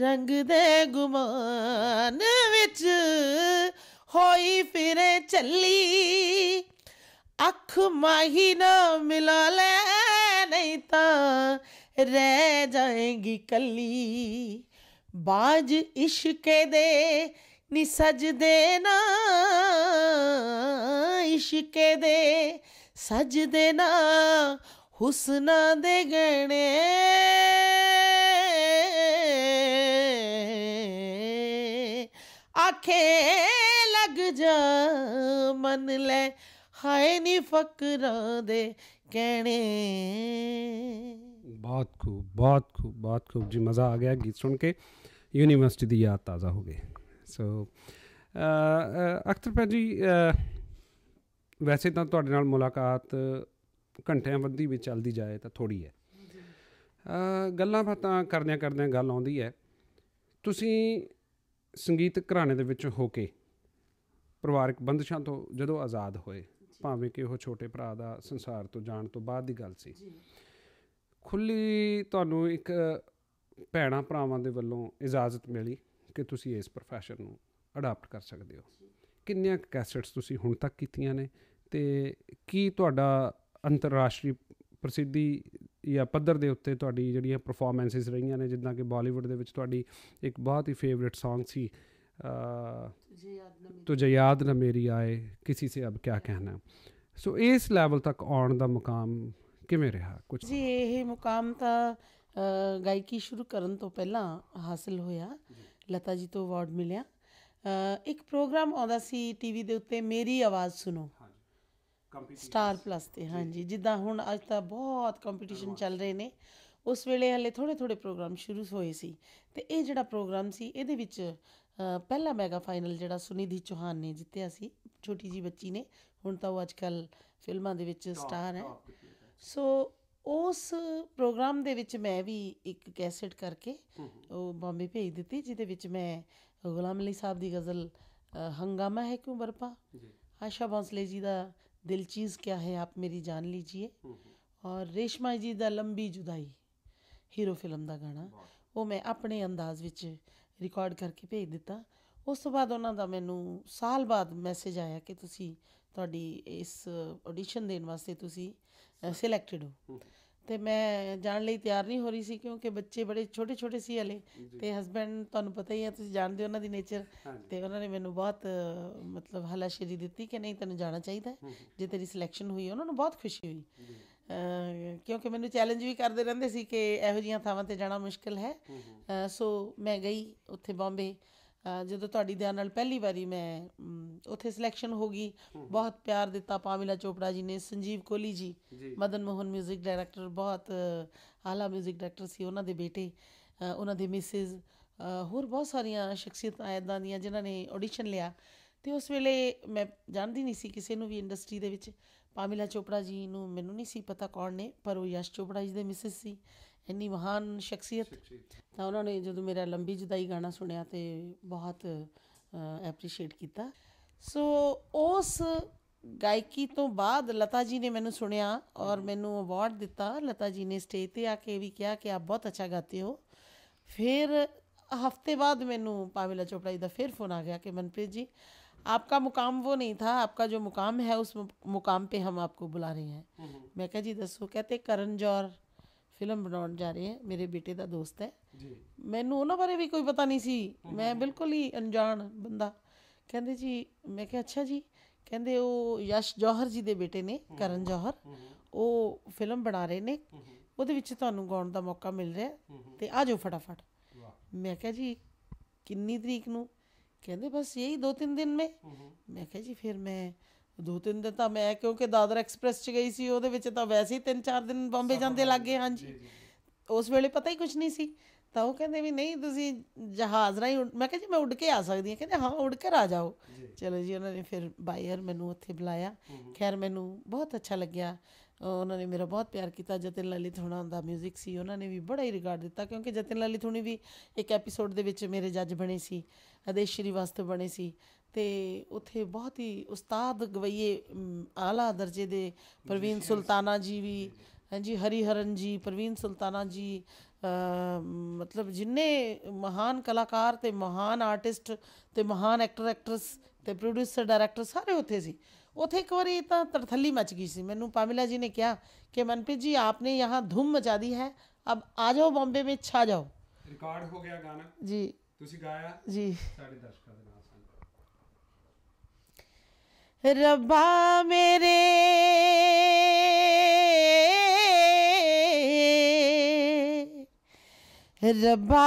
ਰੰਗ ਦੇ ਗੁਮਾਨ ਵਿੱਚ ਹੋਈ ਫਿਰੇ ਚੱਲੀ ਅੱਖ ਮਾਹੀ ਨਾ ਮਿਲਾ ਲੈ ਨਹੀਂ ਤਾਂ ਰਹਿ ਜਾਏਗੀ ਕੱਲੀ ਬਾਜ ਇਸ਼ਕ ਦੇ ਨੀ ਸਜਦੇ ਨਾ ਇਸ਼ਕ ਦੇ ਸਜਦੇ ਨਾ ਹੁਸਨਾ ਦੇ ਗਣੇ ਆਖੇ ਲੱਗ ਜਾ ਮਨ ਲੈ ਹਾਏ ਨੀ ਫਕਰਾਂ ਦੇ ਕਹਿਣੇ ਬਹੁਤ ਖੂਬ ਬਹੁਤ ਖੂਬ ਬਹੁਤ ਖੂਬ ਜੀ ਮਜ਼ਾ ਆ ਗਿਆ ਗੀਤ ਸੁਣ ਕੇ ਯੂਨੀਵਰਸਿਟੀ ਦੀ ਯਾਦ ਤਾਜ਼ਾ ਹੋ ਗਈ ਸੋ ਅਕਤਰ ਪਾ ਜੀ ਵੈਸੇ ਤਾਂ ਤੁਹਾਡੇ ਨਾਲ ਮੁਲਾਕਾਤ ਘੰਟਿਆਂ ਵੱਧੀ ਵੀ ਚੱਲਦੀ ਜਾਏ ਤਾਂ ਥੋੜੀ ਹੈ ਗੱਲਾਂ ਬਾਤਾਂ ਕਰਦਿਆਂ ਕਰਦਿਆਂ ਗੱਲ ਆਉਂਦੀ ਹੈ ਤੁਸੀਂ ਸੰਗੀਤ ਘਰਾਣੇ ਦੇ ਵਿੱਚ ਹੋ ਕੇ ਪਰਿਵਾਰਕ ਬੰਦਸ਼ਾਂ ਤੋਂ ਜਦੋਂ ਆਜ਼ਾਦ ਹੋਏ ਭਾਵੇਂ ਕਿ ਉਹ ਛੋਟੇ ਭਰਾ ਦਾ ਸੰਸਾਰ ਤੋਂ ਜਾਣ ਤੋਂ ਬਾਅਦ ਦੀ ਗੱਲ ਸੀ ਖੁੱਲੀ ਤੁਹਾਨੂੰ ਇੱਕ ਭੈਣਾ ਭਰਾਵਾਂ ਦੇ ਵੱਲੋਂ ਇਜਾਜ਼ਤ ਮਿਲੀ ਕਿ ਤੁਸੀਂ ਇਸ profession ਨੂੰ ਅਡਾਪਟ ਕਰ ਸਕਦੇ ਹੋ ਕਿੰਨੀਆਂ ਕੈਸਟਸ ਤੁਸੀਂ ਹੁਣ ਤੱਕ ਕੀਤੀਆਂ ਨੇ ਤੇ ਕੀ ਤੁਹਾਡਾ ਅੰਤਰਰਾਸ਼ਟਰੀ ਪ੍ਰਸਿੱਧੀ ਜਾਂ ਪੱਧਰ ਦੇ ਉੱਤੇ ਤੁਹਾਡੀ ਜਿਹੜੀਆਂ ਪਰਫਾਰਮੈਂਸਸ ਰਹੀਆਂ ਨੇ ਜਿੱਦਾਂ ਕਿ ਬਾਲੀਵੁੱਡ ਦੇ ਵਿੱਚ ਤੁਹਾਡੀ ਇੱਕ ਬਹੁਤ ਹੀ ਫੇਵਰਿਟ Song ਸੀ ਤੁਝ ਯਾਦ ਨਾ ਮੇਰੀ ਆਏ ਕਿਸੇ ਸੇ ਅਬ ਕੀ ਕਹਿਣਾ ਸੋ ਇਸ ਲੈਵਲ ਤੱਕ ਆਉਣ ਦਾ ਮੁਕਾਮ ਕਿਵੇਂ ਰਿਹਾ ਕੁਝ ਜੀ ਇਹ ਮੁਕਾਮ ਤਾਂ ਗਾਇਕੀ ਸ਼ੁਰੂ ਕਰਨ ਤੋਂ ਪਹਿਲਾਂ ਹਾਸਲ ਹੋਇਆ ਲਤਾ ਜੀ ਤੋਂ ਅਵਾਰਡ ਮਿਲਿਆ ਇੱਕ ਪ੍ਰੋਗਰਾਮ ਆਉਂਦਾ ਸੀ ਟੀਵੀ ਦੇ ਉੱਤੇ ਮੇਰੀ ਆਵਾਜ਼ ਸੁਣੋ ਸਟਾਰ ਪਲੱਸ ਤੇ ਹਾਂਜੀ ਜਿੱਦਾਂ ਹੁਣ ਅੱਜ ਤਾਂ ਬਹੁਤ ਕੰਪੀਟੀਸ਼ਨ ਚੱਲ ਰਹੇ ਨੇ ਉਸ ਵੇਲੇ ਹਲੇ ਥੋੜੇ ਥੋੜੇ ਪ੍ਰੋਗਰਾਮ ਸ਼ੁਰੂ ਹੋਏ ਸੀ ਤੇ ਇਹ ਜਿਹੜਾ ਪ੍ਰੋਗਰਾਮ ਸੀ ਇਹਦੇ ਵਿੱਚ ਪਹਿਲਾ ਮੈਗਾ ਫਾਈਨਲ ਜਿਹੜਾ ਸੁਨੀਧੀ ਚੋਹਾਨ ਨੇ ਜਿੱਤਿਆ ਸੀ ਛੋਟੀ ਜੀ ਬੱਚੀ ਨੇ ਹੁਣ ਤਾਂ ਉਹ ਅੱਜਕੱਲ ਫਿਲਮਾਂ ਦੇ ਵਿੱਚ ਸਟਾਰ ਹੈ ਸੋ ਉਸ ਪ੍ਰੋਗਰਾਮ ਦੇ ਵਿੱਚ ਮੈਂ ਵੀ ਇੱਕ ਕੈਸਟ ਕਰਕੇ ਉਹ ਬੰਬੇ ਭੇਜ ਦਿੱਤੀ ਜਿਹਦੇ ਵਿੱਚ ਮੈਂ ਗੁਲਾਮ ਅਲੀ ਸਾਹਿਬ ਦੀ ਗਜ਼ਲ ਹੰਗਾਮਾ ਹੈ ਕਿਉਂ ਵਰਪਾ ਆਸ਼ਾ ਬੌਂਸਲੇ ਜੀ ਦਾ ਦਿਲ ਚੀਜ਼ ਕਿਆ ਹੈ ਆਪ ਮੇਰੀ ਜਾਨ ਲੀਜੀਏ ਔਰ ਰੇਸ਼ਮਾ ਜੀ ਦਾ ਲੰਬੀ ਜੁਦਾਈ ਹੀਰੋ ਫਿਲਮ ਦਾ ਗਾਣਾ ਉਹ ਮੈਂ ਆਪਣੇ ਅੰਦਾਜ਼ ਵਿੱਚ ਰਿਕਾਰਡ ਕਰਕੇ ਭੇਜ ਦਿੱਤਾ ਉਸ ਤੋਂ ਬਾਅਦ ਉਹਨਾਂ ਦਾ ਮੈਨੂੰ ਸਾਲ ਬਾਅਦ ਮੈਸੇਜ ਆਇਆ ਕਿ ਤੁਸੀਂ ਤੁਹਾਡੀ ਇਸ ਆਡੀਸ਼ਨ ਦੇਣ ਵਾਸਤੇ ਤੁਸੀਂ ਸਿਲੈਕਟਡ ਹੋ ਤੇ ਮੈਂ ਜਾਣ ਲਈ ਤਿਆਰ ਨਹੀਂ ਹੋ ਰਹੀ ਸੀ ਕਿਉਂਕਿ ਬੱਚੇ ਬੜੇ ਛੋਟੇ ਛੋਟੇ ਸੀ ਹਲੇ ਤੇ ਹਸਬੰਡ ਤੁਹਾਨੂੰ ਪਤਾ ਹੀ ਹੈ ਤੁਸੀਂ ਜਾਣਦੇ ਹੋ ਉਹਨਾਂ ਦੀ ਨੇਚਰ ਤੇ ਉਹਨਾਂ ਨੇ ਮੈਨੂੰ ਬਹੁਤ ਮਤਲਬ ਹਲਾਸ਼ੇਰੀ ਦਿੱਤੀ ਕਿ ਨਹੀਂ ਤੈਨੂੰ ਜਾਣਾ ਚਾਹੀਦਾ ਜੇ ਤੇਰੀ ਸਿਲੈਕਸ਼ਨ ਹੋਈ ਉਹਨਾਂ ਨੂੰ ਬਹੁਤ ਖੁਸ਼ੀ ਹੋਈ ਕਿਉਂਕਿ ਮੈਨੂੰ ਚੈਲੰਜ ਵੀ ਕਰਦੇ ਰਹਿੰਦੇ ਸੀ ਕਿ ਇਹੋ ਜੀਆਂ ਥਾਵਾਂ ਤੇ ਜਾਣਾ ਮੁਸ਼ਕਲ ਹੈ ਸੋ ਮੈਂ ਗਈ ਉੱਥੇ ਬੰਬੇ ਜਦੋਂ ਤੁਹਾਡੀ ਦਇਆ ਨਾਲ ਪਹਿਲੀ ਵਾਰੀ ਮੈਂ ਉੱਥੇ ਸਿਲੈਕਸ਼ਨ ਹੋ ਗਈ ਬਹੁਤ ਪਿਆਰ ਦਿੱਤਾ ਪਾਮਿਲਾ ਚੋਪੜਾ ਜੀ ਨੇ ਸੰਜੀਵ ਕੋਲੀ ਜੀ ਮਦਨ ਮੋਹਨ 뮤직 ਡਾਇਰੈਕਟਰ ਬਹੁਤ ਆਲਾ 뮤직 ਡਾਇਰੈਕਟਰ ਸੀ ਉਹਨਾਂ ਦੇ ਬੇਟੇ ਉਹਨਾਂ ਦੇ ਮਿਸਿਸ ਹੋਰ ਬਹੁਤ ਸਾਰੀਆਂ ਸ਼ਖਸੀਅਤਾਂ ਐਦਾਂ ਦੀਆਂ ਜਿਨ੍ਹਾਂ ਨੇ ਆਡੀਸ਼ਨ ਲਿਆ ਤੇ ਉਸ ਵੇਲੇ ਮੈਂ ਜਾਣਦੀ ਨਹੀਂ ਸੀ ਕਿਸੇ ਨੂੰ ਵੀ ਇੰਡਸਟਰੀ ਦੇ ਵਿੱਚ ਪਾਮਿਲਾ ਚੋਪੜਾ ਜੀ ਨੂੰ ਮੈਨੂੰ ਨਹੀਂ ਸੀ ਪਤਾ ਕੌਣ ਨੇ ਪਰ ਉਹ ਯਸ਼ ਚੋਪੜਾ ਜੀ ਦੇ ਮਿਸਿਸ ਸੀ ਇੰਨੀ ਮਹਾਨ ਸ਼ਖਸੀਅਤ ਤਾਂ ਉਹਨਾਂ ਨੇ ਜਦੋਂ ਮੇਰਾ ਲੰਬੀ ਜੁਦਾਈ ਗਾਣਾ ਸੁਣਿਆ ਤੇ ਬਹੁਤ ਐਪਰੀਸ਼ੀਏਟ ਕੀਤਾ ਸੋ ਉਸ ਗਾਇਕੀ ਤੋਂ ਬਾਅਦ ਲਤਾ ਜੀ ਨੇ ਮੈਨੂੰ ਸੁਣਿਆ ਔਰ ਮੈਨੂੰ ਅਵਾਰਡ ਦਿੱਤਾ ਲਤਾ ਜੀ ਨੇ ਸਟੇਜ ਤੇ ਆ ਕੇ ਵੀ ਕਿਹਾ ਕਿ ਆਪ ਬਹੁਤ ਅੱਛਾ ਗਾਤੇ ਹੋ ਫਿਰ ਹਫਤੇ ਬਾਅਦ ਮੈਨੂੰ ਪਾਵਿਲਾ ਚੋਪੜਾ ਜੀ ਦਾ ਫਿਰ ਫੋਨ ਆ ਗਿਆ ਕਿ ਮਨਪ੍ਰੀਤ ਜੀ ਆਪਕਾ ਮੁਕਾਮ ਉਹ ਨਹੀਂ ਥਾ ਆਪਕਾ ਜੋ ਮੁਕਾਮ ਹੈ ਉਸ ਮੁਕਾਮ ਤੇ ਹਮ ਆਪਕੋ ਬੁਲਾ ਰਹੇ ਹਾਂ ਮੈਂ ਕਿਹਾ ਜੀ ਦੱਸੋ ਕਹਤੇ ਕਰਨ ਜੋਰ ਫਿਲਮ ਬਣਾਉਣ ਜਾ ਰਹੇ ਹੈ ਮੇਰੇ ਬੇਟੇ ਦਾ ਦੋਸਤ ਹੈ ਜੀ ਮੈਨੂੰ ਉਹਨਾਂ ਬਾਰੇ ਵੀ ਕੋਈ ਪਤਾ ਨਹੀਂ ਸੀ ਮੈਂ ਬਿਲਕੁਲ ਹੀ ਅਣਜਾਣ ਬੰਦਾ ਕਹਿੰਦੇ ਜੀ ਮੈਂ ਕਿਹਾ ਅੱਛਾ ਜੀ ਕਹਿੰਦੇ ਉਹ ਯਸ਼ ਜੋਹਰ ਜੀ ਦੇ ਬੇਟੇ ਨੇ ਕਰਨ ਜੋਹਰ ਉਹ ਫਿਲਮ ਬਣਾ ਰਹੇ ਨੇ ਉਹਦੇ ਵਿੱਚ ਤੁਹਾਨੂੰ ਗਾਉਣ ਦਾ ਮੌਕਾ ਮਿਲ ਰਿਹਾ ਤੇ ਆ ਜਾਓ ਫਟਾਫਟ ਮੈਂ ਕਿਹਾ ਜੀ ਕਿੰਨੀ ਤਰੀਕ ਨੂੰ ਕਹਿੰਦੇ ਬਸ ਇਹੀ 2-3 ਦਿਨ ਮੈਂ ਮੈਂ ਕਿਹਾ ਜੀ ਫਿਰ ਮੈਂ ਦੋ ਤਿੰਨ ਦਿਨ ਤਾਂ ਮੈਂ ਕਿਉਂਕਿ ਦਾਦਰ ਐਕਸਪ੍ਰੈਸ 'ਚ ਗਈ ਸੀ ਉਹਦੇ ਵਿੱਚ ਤਾਂ ਵੈਸੇ ਹੀ ਤਿੰਨ ਚਾਰ ਦਿਨ ਬੰਬੇ ਜਾਂਦੇ ਲੱਗੇ ਹਾਂਜੀ ਉਸ ਵੇਲੇ ਪਤਾ ਹੀ ਕੁਝ ਨਹੀਂ ਸੀ ਤਾਂ ਉਹ ਕਹਿੰਦੇ ਵੀ ਨਹੀਂ ਤੁਸੀਂ ਜਹਾਜ਼ ਰਾਹੀਂ ਮੈਂ ਕਿਹਾ ਜੀ ਮੈਂ ਉੱਡ ਕੇ ਆ ਸਕਦੀ ਹਾਂ ਕਹਿੰਦੇ ਹਾਂ ਉੱਡ ਕੇ ਆ ਜਾਓ ਚਲੋ ਜੀ ਉਹਨਾਂ ਨੇ ਫਿਰ ਬਾਇਰ ਮੈਨੂੰ ਉੱਥੇ ਬੁਲਾਇਆ ਖੈਰ ਮੈਨੂੰ ਬਹੁਤ ਅੱਛਾ ਲੱਗਿਆ ਉਹਨਾਂ ਨੇ ਮੇਰਾ ਬਹੁਤ ਪਿਆਰ ਕੀਤਾ ਜਤਨ ਲਲਿਤ ਹੋਣਾ ਦਾ 뮤직 ਸੀ ਉਹਨਾਂ ਨੇ ਵੀ ਬੜਾ ਹੀ ਰਿਗਾਰਡ ਦਿੱਤਾ ਕਿਉਂਕਿ ਜਤਨ ਲਲਿਤ ਹੁਣੀ ਵੀ ਇੱਕ ਐਪੀਸੋਡ ਦੇ ਵਿੱਚ ਮੇਰੇ ਜੱਜ ਬਣੇ ਸੀ ਅਦੇਸ਼ ਵਾਸਤੇ ਬਣੇ ਸੀ ਤੇ ਉਥੇ ਬਹੁਤ ਹੀ ਉਸਤਾਦ ਗਵਈਏ ਆਲਾ ਦਰਜੇ ਦੇ ਪ੍ਰਵੀਨ ਸੁਲਤਾਨਾ ਜੀ ਵੀ ਹਾਂਜੀ ਹਰੀ ਹਰਨ ਜੀ ਪ੍ਰਵੀਨ ਸੁਲਤਾਨਾ ਜੀ ਮਤਲਬ ਜਿੰਨੇ ਮਹਾਨ ਕਲਾਕਾਰ ਤੇ ਮਹਾਨ ਆਰਟਿਸਟ ਤੇ ਮਹਾਨ ਐਕਟਰ ਐਕਟਰਸ ਤੇ ਪ੍ਰੋਡਿਊਸਰ ਡਾਇਰੈਕਟਰ ਸਾਰੇ ਉਥੇ ਸੀ ਉਥੇ ਇੱਕ ਵਾਰੀ ਤਾਂ ਤੜਥੱਲੀ ਮਚ ਗਈ ਸੀ ਮੈਨੂੰ ਪਾਮਿਲਾ ਜੀ ਨੇ ਕਿਹਾ ਕਿ ਮਨਪ੍ਰੀਤ ਜੀ ਆਪਨੇ ਯਹਾਂ ਧੂਮ ਮਚਾ ਦੀ ਹੈ ਅਬ ਆ ਜਾਓ ਬੰਬੇ ਵਿੱਚ ਛਾ ਜਾਓ ਰਿਕਾਰਡ ਹੋ ਗਿਆ ਗਾਣਾ ਜੀ ਤੁਸੀਂ ਗਾਇਆ ਜੀ ਸਾਡੇ ਦਰਸ਼ਕਾਂ ਦੇ रब्बा मेरे रब्बा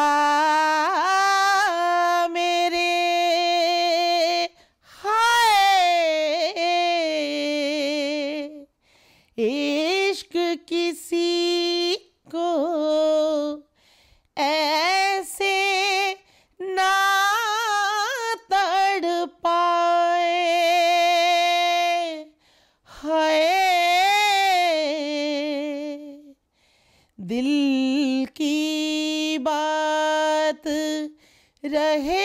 रहे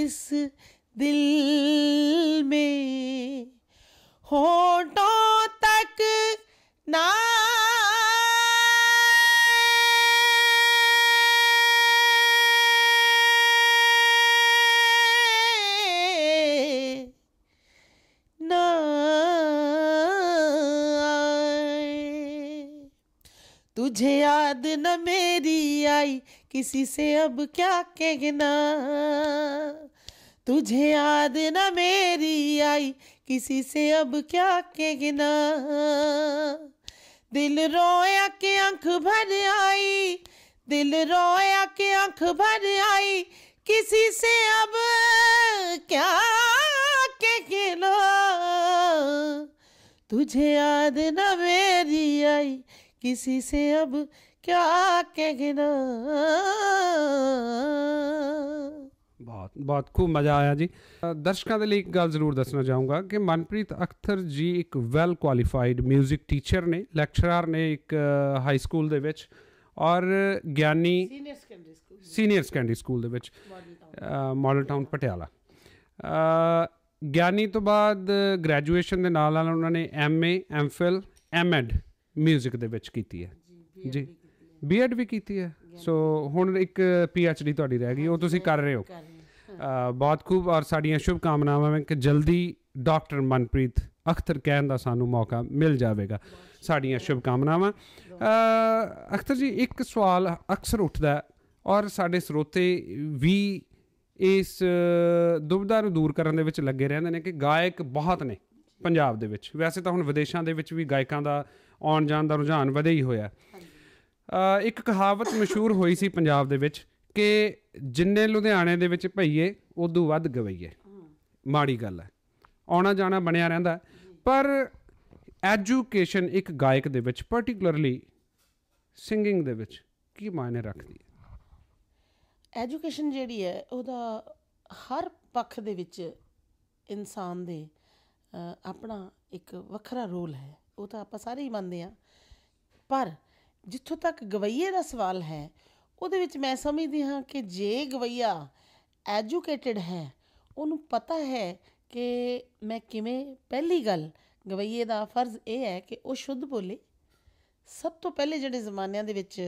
इस दिल किसी से अब क्या कहना तुझे याद न मेरी आई किसी से अब क्या कहना दिल रोया के आंख भर आई दिल रोया के आंख भर आई किसी से अब क्या कहना तुझे याद न मेरी आई किसी से अब ਕਿਆ ਕੇ ਗਿਨਾ ਬਹੁਤ ਬਹੁਤ ਖੂਬ ਮਜ਼ਾ ਆਇਆ ਜੀ ਦਰਸ਼ਕਾਂ ਦੇ ਲਈ ਇੱਕ ਗੱਲ ਜ਼ਰੂਰ ਦੱਸਣਾ ਚਾਹੂੰਗਾ ਕਿ ਮਨਪ੍ਰੀਤ ਅਖਤਰ ਜੀ ਇੱਕ ਵੈਲ ਕੁਆਲੀਫਾਈਡ 뮤직 ਟੀਚਰ ਨੇ ਲੈਕਚਰਰ ਨੇ ਇੱਕ ਹਾਈ ਸਕੂਲ ਦੇ ਵਿੱਚ ਔਰ Giani senior secondary school senior school ਦੇ ਵਿੱਚ ਮਾਡਲ ਟਾਊਨ ਪਟਿਆਲਾ ਗਿਆਨੀ ਤੋਂ ਬਾਅਦ ਗ੍ਰੈਜੂਏਸ਼ਨ ਦੇ ਨਾਲ ਨਾਲ ਉਹਨਾਂ ਨੇ ਐਮਏ ਐਮਫਿਲ ਐਮਐਡ 뮤직 ਦੇ ਵਿੱਚ ਕੀਤੀ ਹੈ ਜੀ ਬੀਐਡ ਵੀ ਕੀਤੀ ਹੈ ਸੋ ਹੁਣ ਇੱਕ ਪੀਐਚਡੀ ਤੁਹਾਡੀ ਰਹਿ ਗਈ ਉਹ ਤੁਸੀਂ ਕਰ ਰਹੇ ਹੋ ਬਹੁਤ ਖੂਬ ਔਰ ਸਾਡੀਆਂ ਸ਼ੁਭ ਕਾਮਨਾਵਾਂ ਹਨ ਕਿ ਜਲਦੀ ਡਾਕਟਰ ਮਨਪ੍ਰੀਤ ਅਖਤਰ ਕਹਿਣ ਦਾ ਸਾਨੂੰ ਮੌਕਾ ਮਿਲ ਜਾਵੇਗਾ ਸਾਡੀਆਂ ਸ਼ੁਭ ਕਾਮਨਾਵਾਂ ਅਖਤਰ ਜੀ ਇੱਕ ਸਵਾਲ ਅਕਸਰ ਉੱਠਦਾ ਔਰ ਸਾਡੇ ਸਰੋਤੇ ਵੀ ਇਸ ਦੁਬਦਾਰ ਨੂੰ ਦੂਰ ਕਰਨ ਦੇ ਵਿੱਚ ਲੱਗੇ ਰਹਿੰਦੇ ਨੇ ਕਿ ਗਾਇਕ ਬਹੁਤ ਨੇ ਪੰਜਾਬ ਦੇ ਵਿੱਚ ਵੈਸੇ ਤਾਂ ਹੁਣ ਵਿਦੇਸ਼ਾਂ ਦੇ ਵਿੱਚ ਵੀ ਗਾਇਕਾਂ ਦਾ ਆਉਣ ਜਾਣ ਦਾ ਰੁਝਾਨ ਵਧਿਆ ਹੀ ਹੋਇਆ ਇੱਕ ਕਹਾਵਤ ਮਸ਼ਹੂਰ ਹੋਈ ਸੀ ਪੰਜਾਬ ਦੇ ਵਿੱਚ ਕਿ ਜਿੰਨੇ ਲੁਧਿਆਣੇ ਦੇ ਵਿੱਚ ਭਈਏ ਉਦੋਂ ਵੱਧ ਗਵਈਏ ਮਾੜੀ ਗੱਲ ਹੈ ਆਉਣਾ ਜਾਣਾ ਬਣਿਆ ਰਹਿੰਦਾ ਪਰ ਐਜੂਕੇਸ਼ਨ ਇੱਕ ਗਾਇਕ ਦੇ ਵਿੱਚ ਪਾਰਟਿਕੂਲਰਲੀ ਸਿੰਗਿੰਗ ਦੇ ਵਿੱਚ ਕੀ ਮਾਇਨੇ ਰੱਖਦੀ ਹੈ ਐਜੂਕੇਸ਼ਨ ਜਿਹੜੀ ਹੈ ਉਹਦਾ ਹਰ ਪੱਖ ਦੇ ਵਿੱਚ ਇਨਸਾਨ ਦੇ ਆਪਣਾ ਇੱਕ ਵੱਖਰਾ ਰੋਲ ਹੈ ਉਹ ਤਾਂ ਆਪਾਂ ਸਾਰੇ ਹੀ ਮੰਨਦੇ ਆ ਪਰ ਜਿੱਥੋਂ ਤੱਕ ਗਵਈਏ ਦਾ ਸਵਾਲ ਹੈ ਉਹਦੇ ਵਿੱਚ ਮੈਂ ਸਮਝਦੀ ਹਾਂ ਕਿ ਜੇ ਗਵਈਆ ਐਜੂਕੇਟਿਡ ਹੈ ਉਹਨੂੰ ਪਤਾ ਹੈ ਕਿ ਮੈਂ ਕਿਵੇਂ ਪਹਿਲੀ ਗੱਲ ਗਵਈਏ ਦਾ ਫਰਜ਼ ਇਹ ਹੈ ਕਿ ਉਹ ਸ਼ੁੱਧ ਬੋਲੇ ਸਭ ਤੋਂ ਪਹਿਲੇ ਜਿਹੜੇ ਜ਼ਮਾਨਿਆਂ ਦੇ ਵਿੱਚ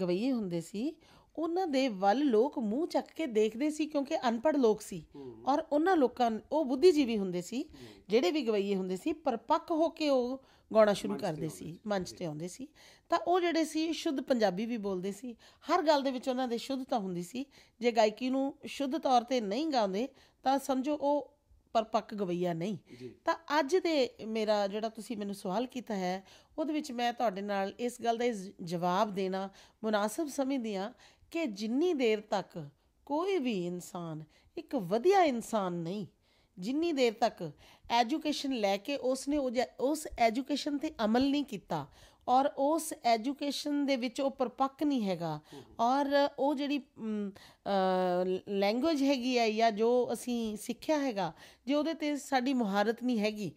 ਗਵਈਏ ਹੁੰਦੇ ਸੀ ਉਹਨਾਂ ਦੇ ਵੱਲ ਲੋਕ ਮੂੰਹ ਚੱਕ ਕੇ ਦੇਖਦੇ ਸੀ ਕਿਉਂਕਿ ਅਨਪੜ ਲੋਕ ਸੀ ਔਰ ਉਹਨਾਂ ਲੋਕਾਂ ਉਹ ਬੁੱਧੀਜੀਵੀ ਹੁੰਦੇ ਸੀ ਜਿਹੜੇ ਵੀ ਗਵਈਏ ਹੁੰਦੇ ਸੀ ਪਰਪੱਕ ਹੋ ਕੇ ਉਹ ਗਾਉਣਾ ਸ਼ੁਰੂ ਕਰਦੇ ਸੀ ਮੰਚ ਤੇ ਆਉਂਦੇ ਸੀ ਤਾਂ ਉਹ ਜਿਹੜੇ ਸੀ ਸ਼ੁੱਧ ਪੰਜਾਬੀ ਵੀ ਬੋਲਦੇ ਸੀ ਹਰ ਗੱਲ ਦੇ ਵਿੱਚ ਉਹਨਾਂ ਦੇ ਸ਼ੁੱਧਤਾ ਹੁੰਦੀ ਸੀ ਜੇ ਗਾਇਕੀ ਨੂੰ ਸ਼ੁੱਧ ਤੌਰ ਤੇ ਨਹੀਂ ਗਾਉਂਦੇ ਤਾਂ ਸਮਝੋ ਉਹ ਪਰਪੱਕ ਗਵਈਆ ਨਹੀਂ ਤਾਂ ਅੱਜ ਦੇ ਮੇਰਾ ਜਿਹੜਾ ਤੁਸੀਂ ਮੈਨੂੰ ਸਵਾਲ ਕੀਤਾ ਹੈ ਉਹਦੇ ਵਿੱਚ ਮੈਂ ਤੁਹਾਡੇ ਨਾਲ ਇਸ ਗੱਲ ਦਾ ਜਵਾਬ ਦੇਣਾ ਮੁਨਾਸਬ ਸਮਝਦੀ ਆ ਕਿ ਜਿੰਨੀ ਦੇਰ ਤੱਕ ਕੋਈ ਵੀ ਇਨਸਾਨ ਇੱਕ ਵਧੀਆ ਇਨਸਾਨ ਨਹੀਂ ਜਿੰਨੀ ਦੇਰ ਤੱਕ ਐਜੂਕੇਸ਼ਨ ਲੈ ਕੇ ਉਸ ਨੇ ਉਸ ਐਜੂਕੇਸ਼ਨ ਤੇ ਅਮਲ ਨਹੀਂ ਕੀਤਾ ਔਰ ਉਸ ਐਜੂਕੇਸ਼ਨ ਦੇ ਵਿੱਚ ਉਹ ਪਰਪੱਕ ਨਹੀਂ ਹੈਗਾ ਔਰ ਉਹ ਜਿਹੜੀ ਲੈਂਗੁਏਜ ਹੈਗੀ ਆ ਜਾਂ ਜੋ ਅਸੀਂ ਸਿੱਖਿਆ ਹੈਗਾ ਜੇ ਉਹਦੇ ਤੇ ਸਾਡੀ ਮੁਹਾਰਤ ਨਹੀਂ ਹੈਗੀ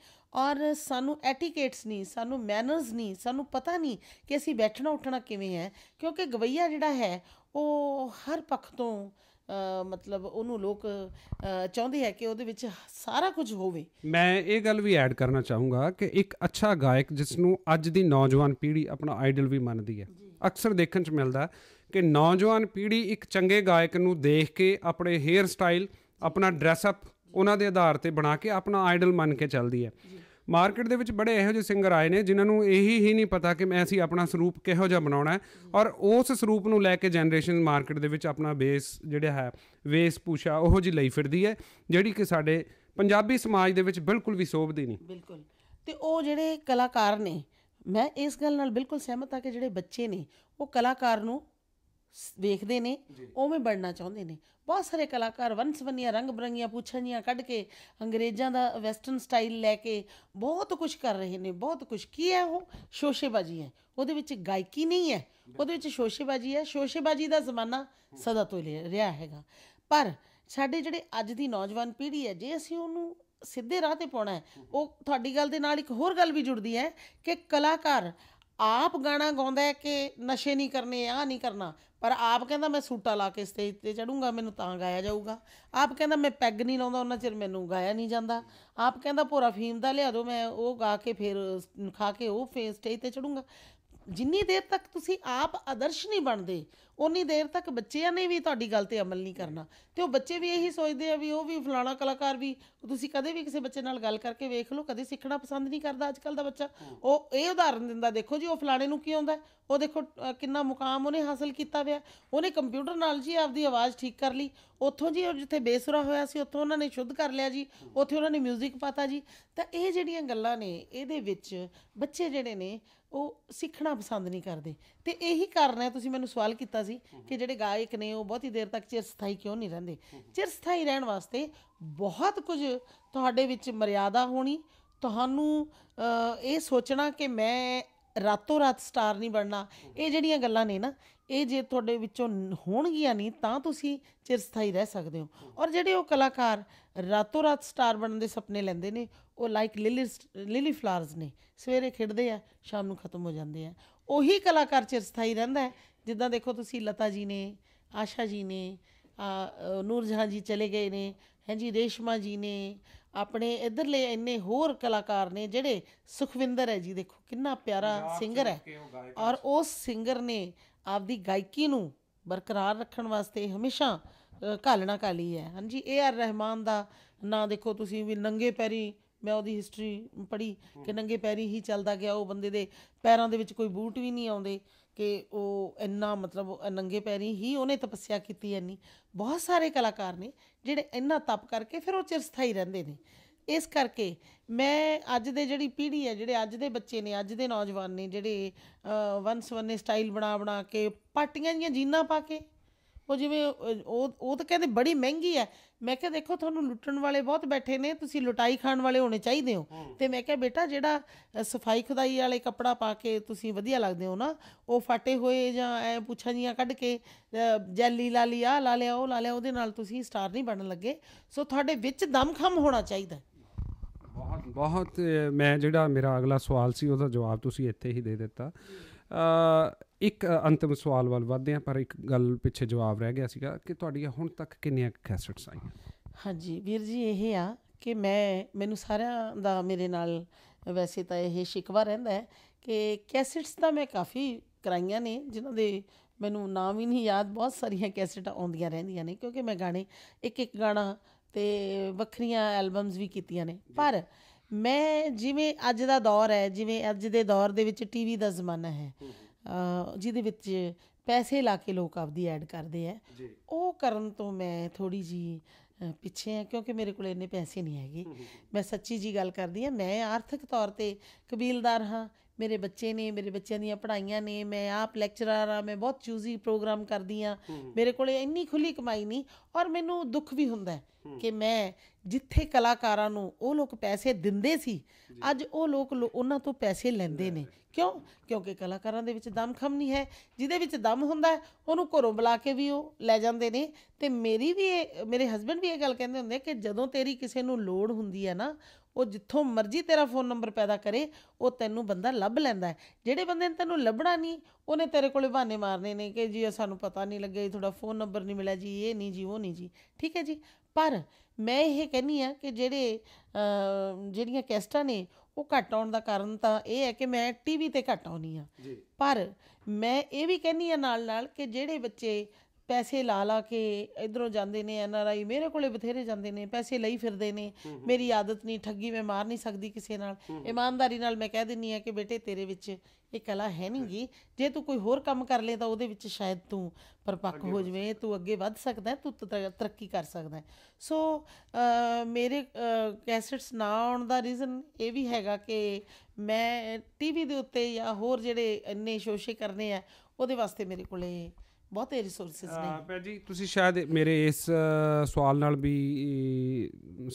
ਔਰ ਸਾਨੂੰ ਐਟੀਕੇਟਸ ਨਹੀਂ ਸਾਨੂੰ ਮੈਨਰਸ ਨਹੀਂ ਸਾਨੂੰ ਪਤਾ ਨਹੀਂ ਕਿ ਅਸੀਂ ਬੈਠਣਾ ਉੱਠਣਾ ਕਿਵੇਂ ਹੈ ਕਿਉਂਕਿ ਗਵਈਆ ਜਿਹੜਾ ਹੈ ਉਹ ਹਰ ਪੱਖ ਤੋਂ ਮਤਲਬ ਉਹਨੂੰ ਲੋਕ ਚਾਹੁੰਦੇ ਹੈ ਕਿ ਉਹਦੇ ਵਿੱਚ ਸਾਰਾ ਕੁਝ ਹੋਵੇ ਮੈਂ ਇਹ ਗੱਲ ਵੀ ਐਡ ਕਰਨਾ ਚਾਹੂੰਗਾ ਕਿ ਇੱਕ ਅੱਛਾ ਗਾਇਕ ਜਿਸ ਨੂੰ ਅੱਜ ਦੀ ਨੌਜਵਾਨ ਪੀੜ੍ਹੀ ਆਪਣਾ ਆਈਡਲ ਵੀ ਮੰਨਦੀ ਹੈ ਅਕਸਰ ਦੇਖਣ 'ਚ ਮਿਲਦਾ ਕਿ ਨੌਜਵਾਨ ਪੀੜ੍ਹੀ ਇੱਕ ਚੰਗੇ ਗਾਇਕ ਨੂੰ ਦੇਖ ਕੇ ਆਪਣੇ ਹੇਅਰ ਸਟਾਈਲ ਆਪਣਾ ਡਰੈਸ ਅਪ ਉਹਨਾਂ ਦੇ ਆਧਾਰ ਤੇ ਬਣਾ ਕੇ ਆਪਣਾ ਆਈਡਲ ਮੰਨ ਕੇ ਚੱਲਦੀ ਹੈ ਮਾਰਕੀਟ ਦੇ ਵਿੱਚ ਬੜੇ ਇਹੋ ਜਿਹੇ ਸਿੰਗਰ ਆਏ ਨੇ ਜਿਨ੍ਹਾਂ ਨੂੰ ਇਹੀ ਹੀ ਨਹੀਂ ਪਤਾ ਕਿ ਮੈਂ ਅਸੀਂ ਆਪਣਾ ਸਰੂਪ ਕਿਹੋ ਜਿਹਾ ਬਣਾਉਣਾ ਹੈ ਔਰ ਉਸ ਸਰੂਪ ਨੂੰ ਲੈ ਕੇ ਜਨਰੇਸ਼ਨ ਮਾਰਕੀਟ ਦੇ ਵਿੱਚ ਆਪਣਾ ਬੇਸ ਜਿਹੜਾ ਹੈ ਵੇਸ ਪੂਸ਼ਾ ਉਹੋ ਜੀ ਲਈ ਫਿਰਦੀ ਹੈ ਜਿਹੜੀ ਕਿ ਸਾਡੇ ਪੰਜਾਬੀ ਸਮਾਜ ਦੇ ਵਿੱਚ ਬਿਲਕੁਲ ਵੀ ਸੋਭਦੀ ਨਹੀਂ ਬਿਲਕੁਲ ਤੇ ਉਹ ਜਿਹੜੇ ਕਲਾਕਾਰ ਨੇ ਮੈਂ ਇਸ ਗੱਲ ਨਾਲ ਬਿਲਕੁਲ ਸਹਿਮਤ ਆ ਕਿ ਜਿਹੜੇ ਬੱਚੇ ਨੇ ਉਹ ਕਲਾਕਾਰ ਨੂੰ ਵੇਖਦੇ ਨੇ ਉਵੇਂ ਬਣਨਾ ਚਾਹੁੰਦੇ ਨੇ ਬਹੁਤ ਸਾਰੇ ਕਲਾਕਾਰ ਵੰਸਵੰਨੀਆਂ ਰੰਗ ਬਰੰਗੀਆਂ ਪੁੱਛਣੀਆਂ ਜੀਆਂ ਕੱਢ ਕੇ ਅੰਗਰੇਜ਼ਾਂ ਦਾ ਵੈਸਟਰਨ ਸਟਾਈਲ ਲੈ ਕੇ ਬਹੁਤ ਕੁਝ ਕਰ ਰਹੇ ਨੇ ਬਹੁਤ ਕੁਝ ਕੀ ਹੈ ਉਹ ਸ਼ੋਸ਼ੇਬਾਜ਼ੀ ਹੈ ਉਹਦੇ ਵਿੱਚ ਗਾਇਕੀ ਨਹੀਂ ਹੈ ਉਹਦੇ ਵਿੱਚ ਸ਼ੋਸ਼ੇਬਾਜ਼ੀ ਹੈ ਸ਼ੋਸ਼ੇਬਾਜ਼ੀ ਦਾ ਜ਼ਮਾਨਾ ਸਦਾ ਤੋਂ ਰਿਹਾ ਹੈਗਾ ਪਰ ਸਾਡੇ ਜਿਹੜੇ ਅੱਜ ਦੀ ਨੌਜਵਾਨ ਪੀੜ੍ਹੀ ਹੈ ਜੇ ਅਸੀਂ ਉਹਨੂੰ ਸਿੱਧੇ ਰਾਹ ਤੇ ਪਾਉਣਾ ਹੈ ਉਹ ਤੁਹਾਡੀ ਗੱਲ ਦੇ ਨਾਲ ਇੱਕ ਹੋਰ ਗੱਲ ਵੀ ਜੁੜਦੀ ਹੈ ਕਿ ਕਲਾਕਾਰ ਆਪ ਗਾਣਾ ਗਾਉਂਦਾ ਹੈ ਕਿ ਨਸ਼ੇ ਨਹੀਂ ਕਰਨੇ ਆ ਨਹੀਂ ਕਰਨਾ ਪਰ ਆਪ ਕਹਿੰਦਾ ਮੈਂ ਸੂਟਾ ਲਾ ਕੇ ਸਟੇਜ ਤੇ ਚੜੂੰਗਾ ਮੈਨੂੰ ਤਾਂ ਗਾਇਆ ਜਾਊਗਾ ਆਪ ਕਹਿੰਦਾ ਮੈਂ ਪੈਗ ਨਹੀਂ ਲਾਉਂਦਾ ਉਹਨਾਂ ਚਿਰ ਮੈਨੂੰ ਗਾਇਆ ਨਹੀਂ ਜਾਂਦਾ ਆਪ ਕਹਿੰਦਾ ਭੋਰਾ ਫੀਮ ਦਾ ਲਿਆ ਦਿਓ ਮੈਂ ਉਹ ਗਾ ਕੇ ਫਿਰ ਖਾ ਕੇ ਉਹ ਫੇਸ ਸਟੇਜ ਤੇ ਚੜੂੰਗਾ ਜਿੰਨੀ ਦੇਰ ਤੱਕ ਤੁਸੀਂ ਆਪ ਆਦਰਸ਼ ਨਹੀਂ ਬਣਦੇ ਉਨੀ ਦੇਰ ਤੱਕ ਬੱਚਿਆਂ ਨੇ ਵੀ ਤੁਹਾਡੀ ਗੱਲ ਤੇ ਅਮਲ ਨਹੀਂ ਕਰਨਾ ਤੇ ਉਹ ਬੱਚੇ ਵੀ ਇਹੀ ਸੋਚਦੇ ਆ ਵੀ ਉਹ ਵੀ ਫਲਾਣਾ ਕਲਾਕਾਰ ਵੀ ਤੁਸੀਂ ਕਦੇ ਵੀ ਕਿਸੇ ਬੱਚੇ ਨਾਲ ਗੱਲ ਕਰਕੇ ਵੇਖ ਲਓ ਕਦੇ ਸਿੱਖਣਾ ਪਸੰਦ ਨਹੀਂ ਕਰਦਾ ਅੱਜ ਕੱਲ ਦਾ ਬੱਚਾ ਉਹ ਇਹ ਉਦਾਹਰਨ ਦਿੰਦਾ ਦੇਖੋ ਜੀ ਉਹ ਫਲਾਣੇ ਨੂੰ ਕੀ ਹੁੰਦਾ ਉਹ ਦੇਖੋ ਕਿੰਨਾ ਮੁਕਾਮ ਉਹਨੇ ਹਾਸਲ ਕੀਤਾ ਵਿਆ ਉਹਨੇ ਕੰਪਿਊਟਰ ਨਾਲ ਜੀ ਆਪਦੀ ਆਵਾਜ਼ ਠੀਕ ਕਰ ਲਈ ਉੱਥੋਂ ਜੀ ਜਿੱਥੇ ਬੇਸੁਰਾ ਹੋਇਆ ਸੀ ਉੱਥੋਂ ਉਹਨਾਂ ਨੇ ਸ਼ੁੱਧ ਕਰ ਲਿਆ ਜੀ ਉੱਥੇ ਉਹਨਾਂ ਨੇ 뮤직 ਪਾਤਾ ਜੀ ਤਾਂ ਇਹ ਜਿਹੜੀਆਂ ਗੱਲਾਂ ਨੇ ਇਹਦੇ ਵਿੱਚ ਬੱਚੇ ਜਿਹੜੇ ਨੇ ਉਹ ਸਿੱਖਣਾ ਪਸੰਦ ਨਹੀਂ ਕਰਦੇ ਤੇ ਇਹੀ ਕਾਰਨ ਹੈ ਤੁਸੀਂ ਮੈਨੂੰ ਸਵਾਲ ਕੀਤਾ ਸੀ ਕਿ ਜਿਹੜੇ ਗਾਇਕ ਨੇ ਉਹ ਬਹੁਤੀ ਦੇਰ ਤੱਕ ਚਿਰਸਥਾਈ ਕਿਉਂ ਨਹੀਂ ਰਹਿੰਦੇ ਚਿਰਸਥਾਈ ਰਹਿਣ ਵਾਸਤੇ ਬਹੁਤ ਕੁਝ ਤੁਹਾਡੇ ਵਿੱਚ ਮਰਿਆਦਾ ਹੋਣੀ ਤੁਹਾਨੂੰ ਇਹ ਸੋਚਣਾ ਕਿ ਮੈਂ ਰਾਤੋਂ ਰਾਤ ਸਟਾਰ ਨਹੀਂ ਬਣਨਾ ਇਹ ਜਿਹੜੀਆਂ ਗੱਲਾਂ ਨੇ ਨਾ ਇਹ ਜੇ ਤੁਹਾਡੇ ਵਿੱਚੋਂ ਹੋਣਗੀਆਂ ਨਹੀਂ ਤਾਂ ਤੁਸੀਂ ਚਿਰਸਥਾਈ ਰਹਿ ਸਕਦੇ ਹੋ ਔਰ ਜਿਹੜੇ ਉਹ ਕਲਾਕਾਰ ਰਾਤੋਂ ਰਾਤ ਸਟਾਰ ਬਣਨ ਦੇ ਸੁਪਨੇ ਲੈਂਦੇ ਨੇ ਉਹ ਲਾਈਕ ਲਿਲੀ ਲਿਲੀ ਫਲਾਰਸ ਨੇ ਸਵੇਰੇ ਖਿੜਦੇ ਆ ਸ਼ਾਮ ਨੂੰ ਖਤਮ ਹੋ ਜਾਂਦੇ ਆ ਉਹੀ ਕਲਾਕਾਰ ਚਿਰਸਥਾਈ ਰਹਿੰਦਾ ਹੈ ਜਿੱਦਾਂ ਦੇਖੋ ਤੁਸੀਂ ਲਤਾ ਜੀ ਨੇ ਆਸ਼ਾ ਜੀ ਨੇ ਨੂਰ ਜਹਾਂ ਜੀ ਚਲੇ ਗਏ ਨੇ ਹਾਂਜੀ ਰੇਸ਼ਮਾ ਜੀ ਨੇ ਆਪਣੇ ਇਧਰਲੇ ਇੰਨੇ ਹੋਰ ਕਲਾਕਾਰ ਨੇ ਜਿਹੜੇ ਸੁਖਵਿੰਦਰ ਹੈ ਜੀ ਦੇਖੋ ਕਿੰਨਾ ਪਿਆਰਾ ਸਿੰਗਰ ਹੈ ਔਰ ਉਸ ਸਿੰਗਰ ਨੇ ਆਪਦੀ ਗਾਇਕੀ ਨੂੰ ਬਰਕਰਾਰ ਰੱਖਣ ਵਾਸਤੇ ਹਮੇਸ਼ਾ ਕਾਲਣਾ ਕਾਲੀ ਹੈ ਹਾਂਜੀ ਏ ਆਰ ਰਹਿਮਾਨ ਦਾ ਨਾਂ ਦੇਖੋ ਤੁਸੀਂ ਵੀ ਨੰਗੇ ਪੈਰੀ ਮੈਂ ਉਹਦੀ ਹਿਸਟਰੀ ਪੜ੍ਹੀ ਕਿ ਨੰਗੇ ਪੈਰੀ ਹੀ ਚੱਲਦਾ ਗਿਆ ਉਹ ਬੰਦੇ ਦੇ ਪੈਰਾਂ ਦੇ ਵਿੱਚ ਕੋਈ ਬੂਟ ਵੀ ਨਹੀਂ ਆਉਂਦੇ ਕਿ ਉਹ ਇੰਨਾ ਮਤਲਬ ਨੰਗੇ ਪੈਰੀ ਹੀ ਉਹਨੇ ਤਪੱਸਿਆ ਕੀਤੀ ਐਨੀ ਬਹੁਤ ਸਾਰੇ ਕਲਾਕਾਰ ਨੇ ਜਿਹੜੇ ਇੰਨਾ ਤਪ ਕਰਕੇ ਫਿਰ ਉਹ ਚਿਰਸਥਾਈ ਰਹਿੰਦੇ ਨੇ ਇਸ ਕਰਕੇ ਮੈਂ ਅੱਜ ਦੇ ਜਿਹੜੀ ਪੀੜ੍ਹੀ ਹੈ ਜਿਹੜੇ ਅੱਜ ਦੇ ਬੱਚੇ ਨੇ ਅੱਜ ਦੇ ਨੌਜਵਾਨ ਨੇ ਜਿਹੜੇ ਵਨਸ ਵਨੇ ਸਟਾਈਲ ਬਣਾ ਬਣਾ ਕੇ ਪਾਟੀਆਂ ਜੀਆਂ ਜੀਨਾ ਪਾ ਕੇ ਦੇਖੋ ਜਿਵੇਂ ਉਹ ਉਹ ਤਾਂ ਕਹਿੰਦੇ ਬੜੀ ਮਹਿੰਗੀ ਹੈ ਮੈਂ ਕਿਹਾ ਦੇਖੋ ਤੁਹਾਨੂੰ ਲੁੱਟਣ ਵਾਲੇ ਬਹੁਤ ਬੈਠੇ ਨੇ ਤੁਸੀਂ ਲੁਟਾਈ ਖਾਣ ਵਾਲੇ ਹੋਣੇ ਚਾਹੀਦੇ ਹੋ ਤੇ ਮੈਂ ਕਿਹਾ ਬੇਟਾ ਜਿਹੜਾ ਸਫਾਈ ਖਦਾਈ ਵਾਲੇ ਕੱਪੜਾ ਪਾ ਕੇ ਤੁਸੀਂ ਵਧੀਆ ਲੱਗਦੇ ਹੋ ਨਾ ਉਹ ਫਾਟੇ ਹੋਏ ਜਾਂ ਐ ਪੁੱਛਾਂ ਜੀਆਂ ਕੱਢ ਕੇ ਜੈਲੀ ਲਾ ਲਿਆ ਆ ਲਾ ਲਿਆ ਉਹ ਲਾ ਲਿਆ ਉਹਦੇ ਨਾਲ ਤੁਸੀਂ ਸਟਾਰ ਨਹੀਂ ਬਣਨ ਲੱਗੇ ਸੋ ਤੁਹਾਡੇ ਵਿੱਚ ਦਮਖਮ ਹੋਣਾ ਚਾਹੀਦਾ ਬਹੁਤ ਬਹੁਤ ਮੈਂ ਜਿਹੜਾ ਮੇਰਾ ਅਗਲਾ ਸਵਾਲ ਸੀ ਉਹਦਾ ਜਵਾਬ ਤੁਸੀਂ ਇੱਥੇ ਹੀ ਦੇ ਦਿੱਤਾ ਇੱਕ ਅੰਤਮ ਸਵਾਲ ਵੱਲ ਵਧਦੇ ਆ ਪਰ ਇੱਕ ਗੱਲ ਪਿੱਛੇ ਜਵਾਬ ਰਹਿ ਗਿਆ ਸੀਗਾ ਕਿ ਤੁਹਾਡੀਆਂ ਹੁਣ ਤੱਕ ਕਿੰਨੀਆਂ ਕੈਸਟਸ ਆਈਆਂ ਹਾਂਜੀ ਵੀਰ ਜੀ ਇਹ ਆ ਕਿ ਮੈਂ ਮੈਨੂੰ ਸਾਰਿਆਂ ਦਾ ਮੇਰੇ ਨਾਲ ਵੈਸੇ ਤਾਂ ਇਹ ਸ਼ਿਕਵਾ ਰਹਿੰਦਾ ਹੈ ਕਿ ਕੈਸਟਸ ਤਾਂ ਮੈਂ ਕਾਫੀ ਕਰਾਈਆਂ ਨੇ ਜਿਨ੍ਹਾਂ ਦੇ ਮੈਨੂੰ ਨਾਮ ਹੀ ਨਹੀਂ ਯਾਦ ਬਹੁਤ ਸਾਰੀਆਂ ਕੈਸਟਾਂ ਆਉਂਦੀਆਂ ਰਹਿੰਦੀਆਂ ਨੇ ਕਿਉਂਕਿ ਮੈਂ ਗਾਣੇ ਇੱਕ ਇੱਕ ਗਾਣਾ ਤੇ ਵੱਖਰੀਆਂ ਐਲਬਮਸ ਵੀ ਕੀਤੀਆਂ ਨੇ ਪਰ ਮੈਂ ਜਿਵੇਂ ਅੱਜ ਦਾ ਦੌਰ ਹੈ ਜਿਵੇਂ ਅੱਜ ਦੇ ਦੌਰ ਦੇ ਵਿੱਚ ਟੀਵੀ ਦਾ ਜ਼ਮਾਨਾ ਹੈ ਜਿਹਦੇ ਵਿੱਚ ਪੈਸੇ ਲਾ ਕੇ ਲੋਕ ਆਪਦੀ ਐਡ ਕਰਦੇ ਆ ਉਹ ਕਰਨ ਤੋਂ ਮੈਂ ਥੋੜੀ ਜੀ ਪਿੱਛੇ ਆ ਕਿਉਂਕਿ ਮੇਰੇ ਕੋਲ ਇੰਨੇ ਪੈਸੇ ਨਹੀਂ ਹੈਗੇ ਮੈਂ ਸੱਚੀ ਜੀ ਗੱਲ ਕਰਦੀ ਆ ਮੈਂ ਆਰਥਿਕ ਤੌਰ ਤੇ ਕਬੀਲਦਾਰ ਹਾਂ ਮੇਰੇ ਬੱਚੇ ਨੇ ਮੇਰੇ ਬੱਚਿਆਂ ਦੀਆਂ ਪੜ੍ਹਾਈਆਂ ਨੇ ਮੈਂ ਆਪ ਲੈਕਚਰਰ ਆ ਮੈਂ ਬਹੁਤ ਚੂਜ਼ੀ ਪ੍ਰੋਗਰਾਮ ਕਰਦੀ ਆ ਮੇਰੇ ਕੋਲੇ ਇੰਨੀ ਖੁੱਲੀ ਕਮਾਈ ਨਹੀਂ ਔਰ ਮੈਨੂੰ ਦੁੱਖ ਵੀ ਹੁੰਦਾ ਕਿ ਮੈਂ ਜਿੱਥੇ ਕਲਾਕਾਰਾਂ ਨੂੰ ਉਹ ਲੋਕ ਪੈਸੇ ਦਿੰਦੇ ਸੀ ਅੱਜ ਉਹ ਲੋਕ ਉਹਨਾਂ ਤੋਂ ਪੈਸੇ ਲੈਂਦੇ ਨੇ ਕਿਉਂ ਕਿਉਂਕਿ ਕਲਾਕਾਰਾਂ ਦੇ ਵਿੱਚ ਦਮਖਮ ਨਹੀਂ ਹੈ ਜਿਹਦੇ ਵਿੱਚ ਦਮ ਹੁੰਦਾ ਉਹਨੂੰ ਘਰੋਂ ਬੁਲਾ ਕੇ ਵੀ ਉਹ ਲੈ ਜਾਂਦੇ ਨੇ ਤੇ ਮੇਰੀ ਵੀ ਮੇਰੇ ਹਸਬੰਡ ਵੀ ਇਹ ਗੱਲ ਕਹਿੰਦੇ ਹੁੰਦੇ ਕਿ ਜਦੋਂ ਤੇਰੀ ਕਿਸੇ ਨੂੰ ਲੋੜ ਹੁੰਦੀ ਹੈ ਨਾ ਉਹ ਜਿੱਥੋਂ ਮਰਜ਼ੀ ਤੇਰਾ ਫੋਨ ਨੰਬਰ ਪੈਦਾ ਕਰੇ ਉਹ ਤੈਨੂੰ ਬੰਦਾ ਲੱਭ ਲੈਂਦਾ ਜਿਹੜੇ ਬੰਦੇ ਨੇ ਤੈਨੂੰ ਲੱਭਣਾ ਨਹੀਂ ਉਹਨੇ ਤੇਰੇ ਕੋਲੇ ਬਹਾਨੇ ਮਾਰਨੇ ਨੇ ਕਿ ਜੀ ਸਾਨੂੰ ਪਤਾ ਨਹੀਂ ਲੱਗਿਆ ਤੁਹਾਡਾ ਫੋਨ ਨੰਬਰ ਨਹੀਂ ਮਿਲਿਆ ਜੀ ਇਹ ਨਹੀਂ ਜੀ ਉਹ ਨਹੀਂ ਜੀ ਠੀਕ ਹੈ ਜੀ ਪਰ ਮੈਂ ਇਹ ਕਹਿੰਨੀ ਆ ਕਿ ਜਿਹੜੇ ਜਿਹੜੀਆਂ ਕੈਸਟਾਂ ਨੇ ਉਹ ਘਟ ਆਉਣ ਦਾ ਕਾਰਨ ਤਾਂ ਇਹ ਹੈ ਕਿ ਮੈਂ ਟੀਵੀ ਤੇ ਘਟ ਆਉਣੀ ਆ ਪਰ ਮੈਂ ਇਹ ਵੀ ਕਹਿੰਨੀ ਆ ਨਾਲ ਨਾਲ ਕਿ ਜਿਹੜੇ ਬੱਚੇ ਪੈਸੇ ਲਾ ਲਾ ਕੇ ਇਧਰੋਂ ਜਾਂਦੇ ਨੇ ਐਨ ਆਰ ਆਈ ਮੇਰੇ ਕੋਲੇ ਬਥੇਰੇ ਜਾਂਦੇ ਨੇ ਪੈਸੇ ਲਈ ਫਿਰਦੇ ਨੇ ਮੇਰੀ ਆਦਤ ਨਹੀਂ ਠੱਗੀ ਮੈਂ ਮਾਰ ਨਹੀਂ ਸਕਦੀ ਕਿਸੇ ਨਾਲ ਇਮਾਨਦਾਰੀ ਨਾਲ ਮੈਂ ਕਹਿ ਦਿੰਨੀ ਆ ਕਿ ਬੇਟੇ ਤੇਰੇ ਵਿੱਚ ਇਹ ਕਲਾ ਹੈ ਨਹੀਂਗੀ ਜੇ ਤੂੰ ਕੋਈ ਹੋਰ ਕੰਮ ਕਰ ਲੇ ਤਾਂ ਉਹਦੇ ਵਿੱਚ ਸ਼ਾਇਦ ਤੂੰ ਪਰਪੱਕ ਹੋ ਜਵੇਂ ਤੂੰ ਅੱਗੇ ਵੱਧ ਸਕਦਾ ਤੂੰ ਤਰੱਕੀ ਕਰ ਸਕਦਾ ਸੋ ਮੇਰੇ ਕੈਸਟਸ ਨਾ ਆਉਣ ਦਾ ਰੀਜ਼ਨ ਇਹ ਵੀ ਹੈਗਾ ਕਿ ਮੈਂ ਟੀਵੀ ਦੇ ਉੱਤੇ ਜਾਂ ਹੋਰ ਜਿਹੜੇ ਇੰਨੇ ਸ਼ੋਸ਼ੇ ਕਰਨੇ ਆ ਉਹਦੇ ਵਾਸਤੇ ਮੇਰੇ ਕੋਲੇ ਬਹੁਤੇ ਰਿਸੋਰਸਸ ਨੇ ਭੈ ਜੀ ਤੁਸੀਂ ਸ਼ਾਇਦ ਮੇਰੇ ਇਸ ਸਵਾਲ ਨਾਲ ਵੀ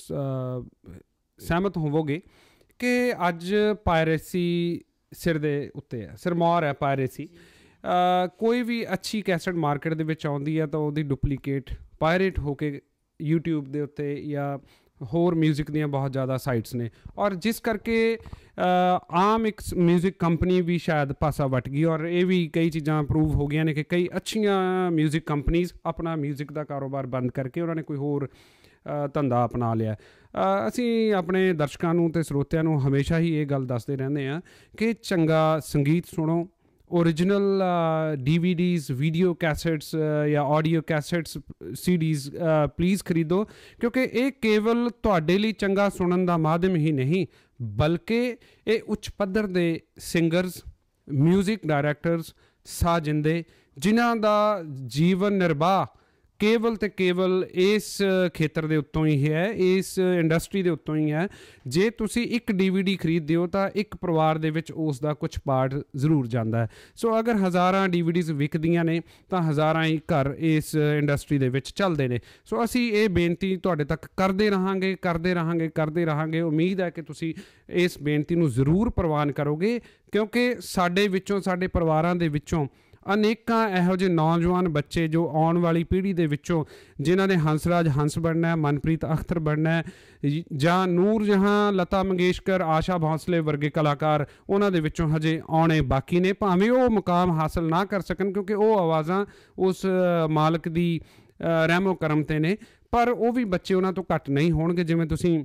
ਸਹਿਮਤ ਹੋਵੋਗੇ ਕਿ ਅੱਜ ਪਾਇਰੇਸੀ ਸਿਰ ਦੇ ਉੱਤੇ ਹੈ ਸਿਰਮੌਰ ਹੈ ਪਾਇਰੇਸੀ ਕੋਈ ਵੀ ਅੱਛੀ ਕੈਸਟ ਮਾਰਕੀਟ ਦੇ ਵਿੱਚ ਆਉਂਦੀ ਹੈ ਤਾਂ ਉਹਦੀ ਡੁਪਲੀਕੇਟ ਪਾਇਰੇਟ ਹੋ ਕੇ YouTube ਦੇ ਉੱਤੇ ਜਾਂ ਹੋਰ 뮤직 ਦੀਆਂ ਬਹੁਤ ਜ਼ਿਆਦਾ ਸਾਈਟਸ ਨੇ ਔਰ ਜਿਸ ਕਰਕੇ ਆਮ ਇੱਕ 뮤직 ਕੰਪਨੀ ਵੀ ਸ਼ਾਇਦ ਪਾਸਾ ਵਟ ਗਈ ਔਰ ਇਹ ਵੀ ਕਈ ਚੀਜ਼ਾਂ ਪ੍ਰੂਵ ਹੋ ਗਈਆਂ ਨੇ ਕਿ ਕਈ ਅੱਛੀਆਂ 뮤직 ਕੰਪਨੀਆਂ ਆਪਣਾ 뮤직 ਦਾ ਕਾਰੋਬਾਰ ਬੰਦ ਕਰਕੇ ਉਹਨਾਂ ਨੇ ਕੋਈ ਹੋਰ ਧੰਦਾ ਅਪਣਾ ਲਿਆ ਅਸੀਂ ਆਪਣੇ ਦਰਸ਼ਕਾਂ ਨੂੰ ਤੇ ਸਰੋਤਿਆਂ ਨੂੰ ਹਮੇਸ਼ਾ ਹੀ ਇਹ ਗੱਲ ਦੱਸਦੇ ਰਹਿੰਦੇ ਆ ਕਿ ਚੰਗਾ ਸੰਗੀਤ ਸੁਣੋ ओरिजिनल डीवीडीज वीडियो कैसेट्स ਜਾਂ ਆਡੀਓ ਕੈਸੈਟਸ ਸੀਡੀਜ਼ ਪਲੀਜ਼ ਖਰੀਦੋ ਕਿਉਂਕਿ ਇਹ ਕੇਵਲ ਤੁਹਾਡੇ ਲਈ ਚੰਗਾ ਸੁਣਨ ਦਾ ਮਾਧਿਅਮ ਹੀ ਨਹੀਂ ਬਲਕਿ ਇਹ ਉੱਚ ਪੱਧਰ ਦੇ ਸਿੰਗਰਸ 뮤직 ਡਾਇਰੈਕਟਰਸ ਸਾਜਿੰਦੇ ਜਿਨ੍ਹਾਂ ਦਾ ਜੀਵਨ ਨਿਰਵਾਹ ਕੇਵਲ ਤੇ ਕੇਵਲ ਇਸ ਖੇਤਰ ਦੇ ਉੱਤੋਂ ਹੀ ਹੈ ਇਸ ਇੰਡਸਟਰੀ ਦੇ ਉੱਤੋਂ ਹੀ ਹੈ ਜੇ ਤੁਸੀਂ ਇੱਕ ਡੀਵੀਡੀ ਖਰੀਦਦੇ ਹੋ ਤਾਂ ਇੱਕ ਪਰਿਵਾਰ ਦੇ ਵਿੱਚ ਉਸ ਦਾ ਕੁਝ ਪਾਰਟ ਜ਼ਰੂਰ ਜਾਂਦਾ ਹੈ ਸੋ ਅਗਰ ਹਜ਼ਾਰਾਂ ਡੀਵੀਡੀਜ਼ ਵਿਕਦੀਆਂ ਨੇ ਤਾਂ ਹਜ਼ਾਰਾਂ ਹੀ ਘਰ ਇਸ ਇੰਡਸਟਰੀ ਦੇ ਵਿੱਚ ਚੱਲਦੇ ਨੇ ਸੋ ਅਸੀਂ ਇਹ ਬੇਨਤੀ ਤੁਹਾਡੇ ਤੱਕ ਕਰਦੇ ਰਹਾਂਗੇ ਕਰਦੇ ਰਹਾਂਗੇ ਕਰਦੇ ਰਹਾਂਗੇ ਉਮੀਦ ਹੈ ਕਿ ਤੁਸੀਂ ਇਸ ਬੇਨਤੀ ਨੂੰ ਜ਼ਰੂਰ ਪ੍ਰਵਾਨ ਕਰੋਗੇ ਕਿਉਂਕਿ ਸਾਡੇ ਵਿੱਚੋਂ ਸਾਡੇ ਪਰਿਵਾਰਾਂ ਦੇ ਵਿੱਚੋਂ ਅਨੇਕਾਂ ਇਹੋ ਜਿਹੇ ਨੌਜਵਾਨ ਬੱਚੇ ਜੋ ਆਉਣ ਵਾਲੀ ਪੀੜ੍ਹੀ ਦੇ ਵਿੱਚੋਂ ਜਿਨ੍ਹਾਂ ਨੇ ਹੰਸਰਾਜ ਹੰਸ ਬਣਨਾ ਹੈ ਮਨਪ੍ਰੀਤ ਅਖਤਰ ਬਣਨਾ ਹੈ ਜਾਂ ਨੂਰ ਜਹਾਂ ਲਤਾ ਮੰਗੇਸ਼ਕਰ ਆਸ਼ਾ ਭੌਂਸਲੇ ਵਰਗੇ ਕਲਾਕਾਰ ਉਹਨਾਂ ਦੇ ਵਿੱਚੋਂ ਹਜੇ ਆਉਣੇ ਬਾਕੀ ਨੇ ਭਾਵੇਂ ਉਹ ਮੁਕਾਮ ਹਾਸਲ ਨਾ ਕਰ ਸਕਣ ਕਿਉਂਕਿ ਉਹ ਆਵਾਜ਼ਾਂ ਉਸ ਮਾਲਕ ਦੀ ਰਹਿਮੋ ਕਰਮ ਤੇ ਨੇ ਪਰ ਉਹ ਵੀ ਬੱਚੇ ਉਹਨਾਂ ਤੋਂ ਘੱਟ ਨਹੀਂ ਹੋਣਗੇ ਜਿਵੇਂ ਤੁਸੀਂ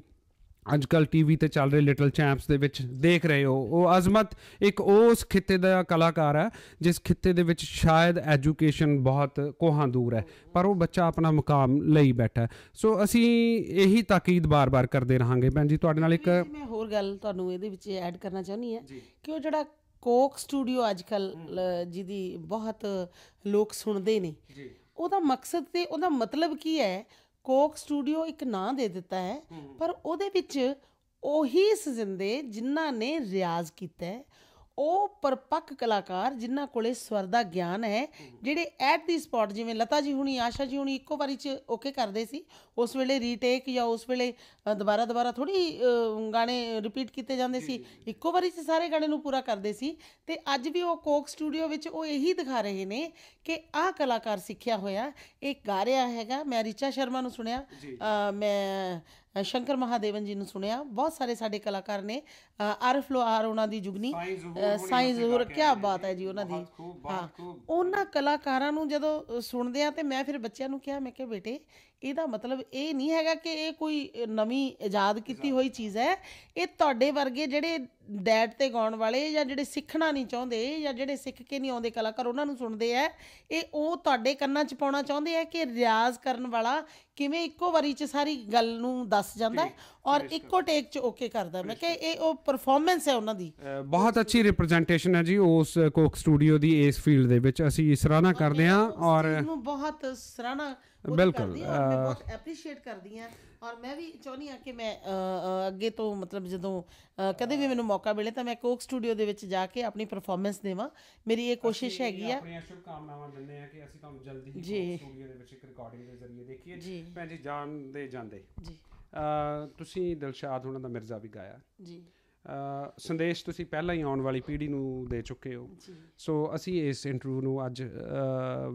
ਅੱਜ ਕੱਲ ਟੀਵੀ ਤੇ ਚੱਲ ਰਹੇ ਲਿਟਲ ਚੈਂਪਸ ਦੇ ਵਿੱਚ ਦੇਖ ਰਹੇ ਹੋ ਉਹ ਅਜ਼ਮਤ ਇੱਕ ਉਸ ਖਿੱਤੇ ਦਾ ਕਲਾਕਾਰ ਹੈ ਜਿਸ ਖਿੱਤੇ ਦੇ ਵਿੱਚ ਸ਼ਾਇਦ ਐਜੂਕੇਸ਼ਨ ਬਹੁਤ ਕੋਹਾਂ ਦੂਰ ਹੈ ਪਰ ਉਹ ਬੱਚਾ ਆਪਣਾ ਮੁਕਾਮ ਲਈ ਬੈਠਾ ਸੋ ਅਸੀਂ ਇਹੀ ਤਾਕੀਦ ਬਾਰ-ਬਾਰ ਕਰਦੇ ਰਹਾਂਗੇ ਭੈਣ ਜੀ ਤੁਹਾਡੇ ਨਾਲ ਇੱਕ ਮੈਂ ਹੋਰ ਗੱਲ ਤੁਹਾਨੂੰ ਇਹਦੇ ਵਿੱਚ ਐਡ ਕਰਨਾ ਚਾਹੁੰਦੀ ਹਾਂ ਕਿ ਉਹ ਜਿਹੜਾ ਕੋਕ ਸਟੂਡੀਓ ਅੱਜ ਕੱਲ ਜਿਹਦੀ ਬਹੁਤ ਲੋਕ ਸੁਣਦੇ ਨੇ ਜੀ ਉਹਦਾ ਮਕਸਦ ਤੇ ਉਹਦਾ ਮਤਲਬ ਕੀ ਹੈ ਕੋਕ ਸਟੂਡੀਓ ਇੱਕ ਨਾਂ ਦੇ ਦਿੱਤਾ ਹੈ ਪਰ ਉਹਦੇ ਵਿੱਚ ਉਹੀ ਸਜਿੰਦੇ ਜਿਨ੍ਹਾਂ ਨੇ ਰਿਆਜ਼ ਕੀਤਾ ਹੈ ਉਹ ਪਰਪੱਕ ਕਲਾਕਾਰ ਜਿਨ੍ਹਾਂ ਕੋਲੇ ਸਵਰ ਦਾ ਗਿਆਨ ਹੈ ਜਿਹੜੇ ਐਟ ਦੀ ਸਪੌਟ ਜਿਵੇਂ ਲਤਾ ਜੀ ਹੁਣੀ ਆਸ਼ਾ ਜੀ ਹੁਣੀ ਇੱਕੋ ਵਾਰੀ ਚ ਓਕੇ ਕਰਦੇ ਸੀ ਉਸ ਵੇਲੇ ਰੀਟੇਕ ਜਾਂ ਉਸ ਵੇਲੇ ਦੁਬਾਰਾ ਦੁਬਾਰਾ ਥੋੜੀ ਗਾਣੇ ਰਿਪੀਟ ਕੀਤੇ ਜਾਂਦੇ ਸੀ ਇੱਕੋ ਵਾਰੀ ਚ ਸਾਰੇ ਗਾਣੇ ਨੂੰ ਪੂਰਾ ਕਰਦੇ ਸੀ ਤੇ ਅੱਜ ਵੀ ਉਹ ਕੋਕ ਸਟੂਡੀਓ ਵਿੱਚ ਉਹ ਇਹੀ ਦਿਖਾ ਰਹੇ ਨੇ ਕਿ ਆਹ ਕਲਾਕਾਰ ਸਿੱਖਿਆ ਹੋਇਆ ਇਹ ਗਾ ਰਿਹਾ ਹੈਗਾ ਮੈਂ ਰਿਚਾ ਸ਼ਰਮਾ ਨੂੰ ਸੁਣਿਆ ਮੈਂ ਸ਼ੰਕਰ ਮਹਾਦੇਵਨ ਜੀ ਨੂੰ ਸੁਣਿਆ ਬਹੁਤ ਸਾਰੇ ਸਾਡੇ ਕਲਾਕਾਰ ਨੇ ਆਰਫ ਲੋਹਾਰ ਉਹਨਾਂ ਦੀ ਜੁਗਨੀ ਸਾਈਂ ਜ਼ਹੂਰ ਕੀ ਬਾਤ ਹੈ ਜੀ ਉਹਨਾਂ ਦੀ ਹਾਂ ਉਹਨਾਂ ਕਲਾਕਾਰਾਂ ਨੂੰ ਜਦੋਂ ਸੁਣਦੇ ਆ ਤੇ ਮੈਂ ਫਿਰ ਬੱਚਿਆਂ ਨੂੰ ਕਿਹਾ ਮੈਂ ਕਿਹਾ ਬੇਟੇ ਇਹਦਾ ਮਤਲਬ ਇਹ ਨਹੀਂ ਹੈਗਾ ਕਿ ਇਹ ਕੋਈ ਨਵੀਂ ਇਜਾਦ ਕੀਤੀ ਹੋਈ ਚੀਜ਼ ਹੈ ਇਹ ਤੁਹਾਡੇ ਵਰਗੇ ਜਿਹੜੇ ਦੈਟ ਤੇ ਗਾਉਣ ਵਾਲੇ ਜਾਂ ਜਿਹੜੇ ਸਿੱਖਣਾ ਨਹੀਂ ਚਾਹੁੰਦੇ ਜਾਂ ਜਿਹੜੇ ਸਿੱਖ ਕੇ ਨਹੀਂ ਆਉਂਦੇ ਕਲਾਕਾਰ ਉਹਨਾਂ ਨੂੰ ਸੁਣਦੇ ਆ ਇਹ ਉਹ ਤੁਹਾਡੇ ਕੰਨਾਂ 'ਚ ਪਾਉਣਾ ਚਾਹੁੰਦੇ ਆ ਕਿ ਰਿਆਜ਼ ਕਰਨ ਵਾਲਾ ਕਿਵੇਂ ਇੱਕੋ ਵਾਰੀ 'ਚ ਸਾਰੀ ਗੱਲ ਨੂੰ ਦੱਸ ਜਾਂਦਾ ਔਰ ਇੱਕੋ ਟੇਕ 'ਚ ਓਕੇ ਕਰਦਾ ਮੈਂ ਕਿ ਇਹ ਉਹ ਪਰਫਾਰਮੈਂਸ ਹੈ ਉਹਨਾਂ ਦੀ ਬਹੁਤ ਅੱਛੀ ਰਿਪਰੈਜ਼ੈਂਟੇਸ਼ਨ ਹੈ ਜੀ ਉਸ ਕੋਕ ਸਟੂਡੀਓ ਦੀ ਇਸ ਫੀਲਡ ਦੇ ਵਿੱਚ ਅਸੀਂ ਸਰਾਹਨਾ ਕਰਦੇ ਆ ਔਰ ਨੂੰ ਬਹੁਤ ਸਰਾਹਨਾ ਬਿਲਕੁਲ ਮੈਂ ਬਹੁਤ ਐਪਰੀਸ਼ੀਏਟ ਕਰਦੀ ਆ ਔਰ ਮੈਂ ਵੀ ਚਾਹੁੰਦੀ ਆ ਕਿ ਮੈਂ ਅੱਗੇ ਤੋਂ ਮਤਲਬ ਜਦੋਂ ਕਦੇ ਵੀ ਮੈਨੂੰ ਮੌਕਾ ਮਿਲੇ ਤਾਂ ਮੈਂ ਕੋਕ ਸਟੂਡੀਓ ਦੇ ਵਿੱਚ ਜਾ ਕੇ ਆਪਣੀ ਪਰਫਾਰਮੈਂਸ ਦੇਵਾਂ ਮੇਰੀ ਇਹ ਕੋਸ਼ਿਸ਼ ਹੈਗੀ ਆ ਆਪਣੀਆਂ ਸ਼ੁਭ ਕਾਮਨਾਵਾਂ ਦਿੰਦੇ ਆ ਕਿ ਅਸੀਂ ਤੁਹਾਨੂੰ ਜਲਦੀ ਹੀ ਕੋਕ ਸਟੂਡੀਓ ਦੇ ਵਿੱਚ ਇੱਕ ਰਿਕਾਰਡਿੰਗ ਦੇ ਜ਼ਰੀਏ ਦੇਖੀਏ ਭੈਣ ਜੀ ਜਾਣਦੇ ਜਾਂਦੇ ਜੀ ਤੁਸੀਂ ਦਿਲਸ਼ਾਦ ਉਹਨਾਂ ਦਾ ਮਿਰਜ਼ਾ ਵੀ ਗਾਇਆ ਜੀ ਸੰਦੇਸ਼ ਤੁਸੀਂ ਪਹਿਲਾਂ ਹੀ ਆਉਣ ਵਾਲੀ ਪੀੜ੍ਹੀ ਨੂੰ ਦੇ ਚੁੱਕੇ ਹੋ ਸੋ ਅਸੀਂ ਇਸ ਇੰਟਰਵਿਊ ਨੂੰ ਅੱਜ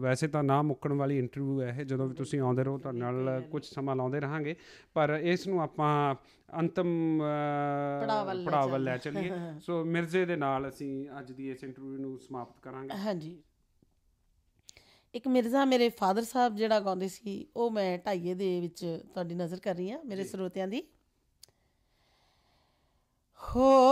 ਵੈਸੇ ਤਾਂ ਨਾ ਮੁੱਕਣ ਵਾਲੀ ਇੰਟਰਵਿਊ ਹੈ ਇਹ ਜਦੋਂ ਵੀ ਤੁਸੀਂ ਆਉਂਦੇ ਰਹੋ ਤੁਹਾਡੇ ਨਾਲ ਕੁਝ ਸਮਾਂ ਲਾਉਂਦੇ ਰਹਾਂਗੇ ਪਰ ਇਸ ਨੂੰ ਆਪਾਂ ਅੰਤਮ ਪੜਾਵ ਲੈ ਚੱਲੀਏ ਸੋ ਮਿਰਜ਼ੇ ਦੇ ਨਾਲ ਅਸੀਂ ਅੱਜ ਦੀ ਇਸ ਇੰਟਰਵਿਊ ਨੂੰ ਸਮਾਪਤ ਕਰਾਂਗੇ ਹਾਂਜੀ ਇੱਕ ਮਿਰਜ਼ਾ ਮੇਰੇ ਫਾਦਰ ਸਾਹਿਬ ਜਿਹੜਾ ਗਾਉਂਦੇ ਸੀ ਉਹ ਮੈਂ ਢਾਈਏ ਦੇ ਵਿੱਚ ਤੁਹਾਡੀ ਨਜ਼ਰ ਕਰ ਰਹੀ ਆ ਮੇਰੇ ਸਰੋਤਿਆਂ ਦੀ ਹੋ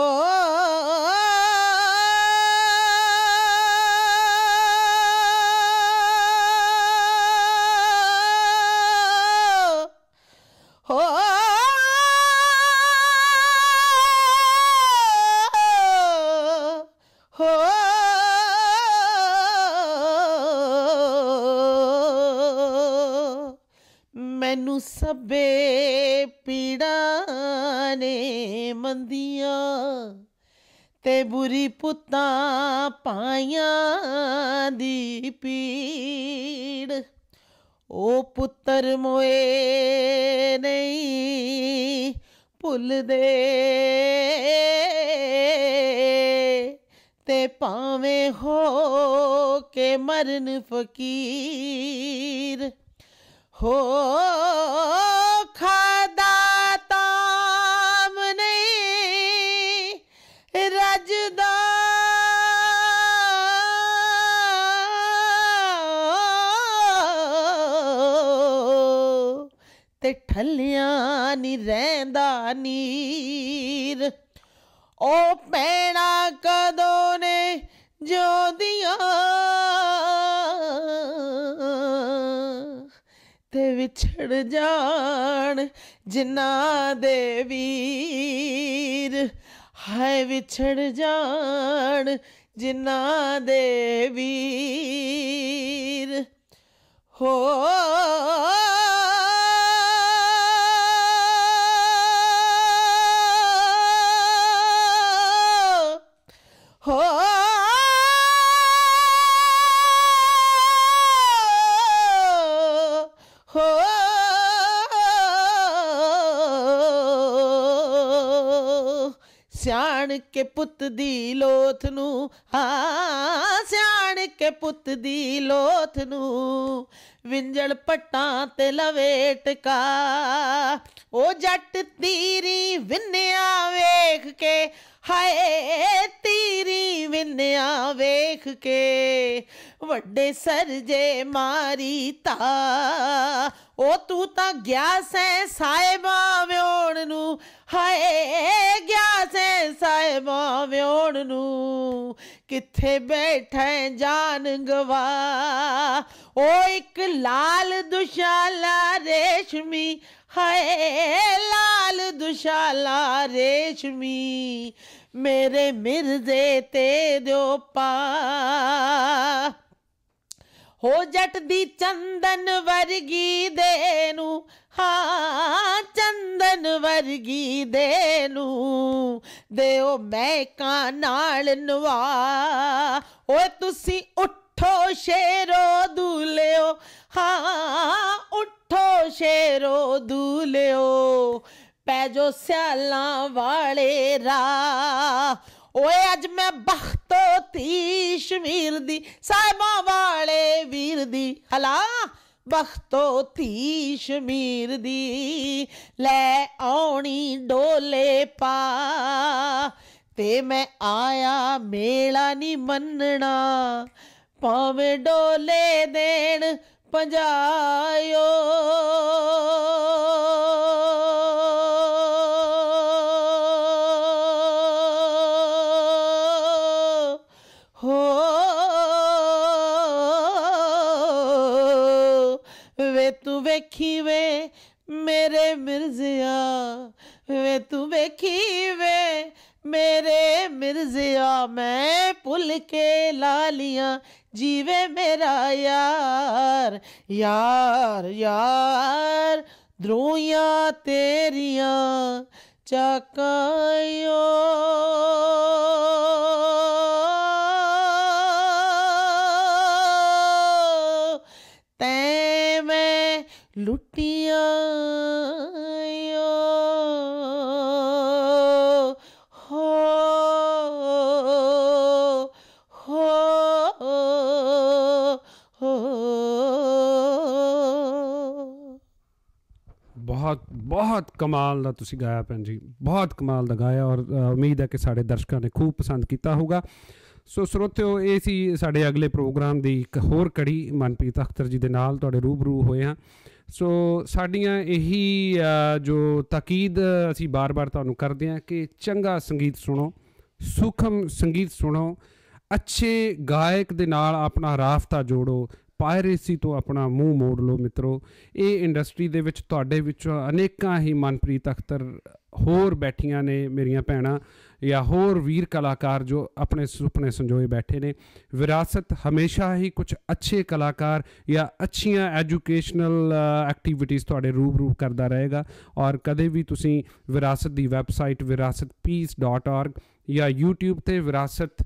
ਮੈਨੂੰ ਸਭੇ ਮੰਦੀਆਂ ਤੇ ਬੁਰੀ ਪੁੱਤਾਂ ਪਾਈਆਂ ਦੀ ਪੀੜ ਓ ਪੁੱਤਰ ਮੋਏ ਨਹੀਂ ਭੁੱਲਦੇ ਤੇ ਭਾਵੇਂ ਹੋ ਕੇ ਮਰਨ ਫਕੀਰ ਹੋ ਖਾਦ ਥੱਲਿਆਂ ਨਹੀਂ ਰਹਿੰਦਾ ਨੀਰ ਉਹ ਪੈਣਾ ਕਦੋਂ ਨੇ ਜੋਦੀਆਂ ਤੇ ਵਿਛੜ ਜਾਣ ਜਿਨ੍ਹਾਂ ਦੇ ਵੀਰ ਹਾਏ ਵਿਛੜ ਜਾਣ ਜਿਨ੍ਹਾਂ ਦੇ ਵੀਰ ਹੋ ਹੋ ਹੋ ਸਿਆਣ ਕੇ ਪੁੱਤ ਦੀ ਲੋਥ ਨੂੰ ਹਾਂ ਸਿਆਣ ਕੇ ਪੁੱਤ ਦੀ ਲੋਥ ਨੂੰ ਵਿੰਜਲ ਪਟਾਂ ਤੇ ਟਕਾ ਉਹ ਜੱਟ ਤੀਰੀ ਵਿੰਨਿਆ ਵੇਖ ਕੇ ਹਾਏ ਤੇਰੀ ਵਿੰਨਿਆ ਵੇਖ ਕੇ ਵੱਡੇ ਸਰ ਜੇ ਮਾਰੀ ਤਾ ਉਹ ਤੂੰ ਤਾਂ ਗਿਆ ਸੈ ਸਾਇਬਾ ਵਿਉਣ ਨੂੰ ਹਾਏ ਗਿਆ ਸੈ ਸਾਇਬਾ ਵਿਉਣ ਨੂੰ ਕਿੱਥੇ ਬੈਠੇ ਜਾਨ ਗਵਾ ਉਹ ਇੱਕ ਲਾਲ ਦੁਸ਼ਾਲਾ ਰੇਸ਼ਮੀ ਹਾਏ ਲਾਲ ਦੁਸ਼ਾਲਾ ਰੇਸ਼ਮੀ ਮੇਰੇ ਮਿਰਜ਼ੇ ਤੇ ਦਿਓ ਪਾ ਹੋ ਜੱਟ ਦੀ ਚੰਦਨ ਵਰਗੀ ਦੇ ਨੂੰ ਹਾਂ ਚੰਦਨ ਵਰਗੀ ਦੇ ਨੂੰ ਦਿਓ ਮਹਿਕਾਂ ਨਾਲ ਨਵਾ ਓਏ ਤੁਸੀਂ ਉੱਠੋ ਸ਼ੇਰੋ ਦੂਲਿਓ ਹਾਂ ਉੱਠੋ ਸ਼ੇਰੋ ਦੂਲਿਓ ਪੈ ਜੋ ਸਿਆਲਾਂ ਵਾਲੇ ਰਾ ਓਏ ਅੱਜ ਮੈਂ ਬਖਤੋ ਤੀਸ਼ ਵੀਰ ਦੀ ਸਾਹਿਬਾਂ ਵਾਲੇ ਵੀਰ ਦੀ ਹਲਾ ਬਖਤੋ ਤੀਸ਼ ਮੀਰ ਦੀ ਲੈ ਆਉਣੀ ਡੋਲੇ ਪਾ ਤੇ ਮੈਂ ਆਇਆ ਮੇਲਾ ਨਹੀਂ ਮੰਨਣਾ ਪਾਵੇਂ ਡੋਲੇ ਦੇਣ ਪੰਜਾਇਓ ਹੋ ਵੇ ਤੂੰ ਵੇਖੀ ਵੇ ਮੇਰੇ ਮਿਰਜ਼ਿਆ ਵੇ ਤੂੰ ਵੇਖੀ ਵੇ ਮੇਰੇ ਮਿਰਜ਼ਿਆ ਮੈਂ ਭੁੱਲ ਕੇ ਲਾਲੀਆਂ जीवे मेरा यार यार यार द्रोइया तेरिया चाकायो तै मैं लुटी ਬਹੁਤ ਕਮਾਲ ਦਾ ਤੁਸੀਂ ਗਾਇਆ ਭੈਣ ਜੀ ਬਹੁਤ ਕਮਾਲ ਦਾ ਗਾਇਆ ਔਰ ਉਮੀਦ ਹੈ ਕਿ ਸਾਡੇ ਦਰਸ਼ਕਾਂ ਨੇ ਖੂਬ ਪਸੰਦ ਕੀਤਾ ਹੋਗਾ ਸੋ ਸਰੋਤਿਓ ਇਹ ਸੀ ਸਾਡੇ ਅਗਲੇ ਪ੍ਰੋਗਰਾਮ ਦੀ ਇੱਕ ਹੋਰ ਕੜੀ ਮਨਪ੍ਰੀਤ ਅਖਤਰ ਜੀ ਦੇ ਨਾਲ ਤੁਹਾਡੇ ਰੂਬਰੂ ਹੋਏ ਹਾਂ ਸੋ ਸਾਡੀਆਂ ਇਹੀ ਜੋ ਤਾਕੀਦ ਅਸੀਂ ਬਾਰ-ਬਾਰ ਤੁਹਾਨੂੰ ਕਰਦੇ ਹਾਂ ਕਿ ਚੰਗਾ ਸੰਗੀਤ ਸੁਣੋ ਸੁਖਮ ਸੰਗੀਤ ਸੁਣੋ ਅੱਛੇ ਗਾਇਕ ਦੇ ਨਾਲ ਆਪਣਾ ਰਾਫਤਾ ਜੋੜੋ ਪਾਇਰੇਸੀ ਤੋਂ ਆਪਣਾ ਮੂੰਹ ਮੋੜ ਲਓ ਮਿੱਤਰੋ ਇਹ ਇੰਡਸਟਰੀ ਦੇ ਵਿੱਚ ਤੁਹਾਡੇ ਵਿੱਚੋਂ ਅਨੇਕਾਂ ਹੀ ਮਨਪ੍ਰੀਤ ਅਖਤਰ ਹੋਰ ਬੈਠੀਆਂ ਨੇ ਮੇਰੀਆਂ ਭੈਣਾਂ ਜਾਂ ਹੋਰ ਵੀਰ ਕਲਾਕਾਰ ਜੋ ਆਪਣੇ ਸੁਪਨੇ ਸੰਜੋਏ ਬੈਠੇ ਨੇ ਵਿਰਾਸਤ ਹਮੇਸ਼ਾ ਹੀ ਕੁਝ ਅੱਛੇ ਕਲਾਕਾਰ ਜਾਂ ਅੱਛੀਆਂ ਐਜੂਕੇਸ਼ਨਲ ਐਕਟੀਵਿਟੀਆਂ ਤੁਹਾਡੇ ਰੂਪ ਰੂਪ ਕਰਦਾ ਰਹੇਗਾ ਔਰ ਕਦੇ ਵੀ ਤੁਸੀਂ ਵਿਰਾਸਤ ਦੀ ਵੈਬਸਾਈਟ virasatpeace.org ਜਾਂ YouTube ਤੇ ਵਿਰਾਸਤ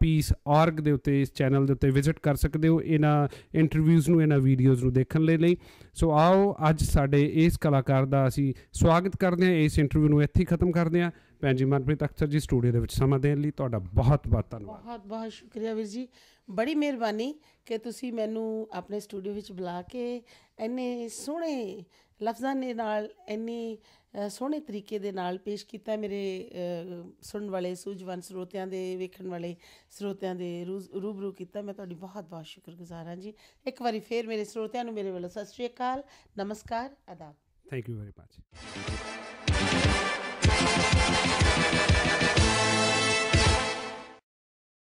ਪੀਸ ਆਰਗ ਦੇ ਉੱਤੇ ਇਸ ਚੈਨਲ ਦੇ ਉੱਤੇ ਵਿਜ਼ਿਟ ਕਰ ਸਕਦੇ ਹੋ ਇਹਨਾਂ ਇੰਟਰਵਿਊਜ਼ ਨੂੰ ਇਹਨਾਂ ਵੀਡੀਓਜ਼ ਨੂੰ ਦੇਖਣ ਲਈ ਲਈ ਸੋ ਆਓ ਅੱਜ ਸਾਡੇ ਇਸ ਕਲਾਕਾਰ ਦਾ ਅਸੀਂ ਸਵਾਗਤ ਕਰਦੇ ਹਾਂ ਇਸ ਇੰਟਰਵਿਊ ਨੂੰ ਇੱਥੇ ਖਤਮ ਕਰਦੇ ਹਾਂ ਭੈਣ ਜੀ ਮਨਪ੍ਰੀਤ ਅਖਤਰ ਜੀ ਸਟੂਡੀਓ ਦੇ ਵਿੱਚ ਸਮਾਂ ਦੇਣ ਲਈ ਤੁਹਾਡਾ ਬਹੁਤ ਬਹੁਤ ਧੰਨਵਾਦ ਬਹੁਤ ਬਹੁਤ ਸ਼ੁਕਰੀਆ ਵੀਰ ਜੀ ਬੜੀ ਮਿਹਰਬਾਨੀ ਕਿ ਤੁਸੀਂ ਮੈਨੂੰ ਆਪਣੇ ਸਟੂਡੀਓ ਵਿੱਚ ਬੁਲਾ ਕੇ ਇੰਨੇ ਸੋਹਣੇ ਲਫ਼ਜ਼ਾਂ ਦੇ ਨਾਲ ਇੰਨੀ ਸੋਹਣੇ ਤਰੀਕੇ ਦੇ ਨਾਲ ਪੇਸ਼ ਕੀਤਾ ਮੇਰੇ ਸੁਣਨ ਵਾਲੇ ਸੂਝਵਾਨ ਸਰੋਤਿਆਂ ਦੇ ਵੇਖਣ ਵਾਲੇ ਸਰੋਤਿਆਂ ਦੇ ਰੂਬਰੂ ਕੀਤਾ ਮੈਂ ਤੁਹਾਡੀ ਬਹੁਤ-ਬਹੁਤ ਸ਼ੁਕਰਗੁਜ਼ਾਰ ਹਾਂ ਜੀ ਇੱਕ ਵਾਰੀ ਫੇਰ ਮੇਰੇ ਸਰੋਤਿਆਂ ਨੂੰ ਮੇਰੇ ਵੱਲੋਂ ਸਤਿ ਸ਼੍ਰੀ ਅਕਾਲ ਨਮਸਕਾਰ ਅਦਾਬ ਥੈਂਕ ਯੂ ਵੈਰੀ ਮੱਚ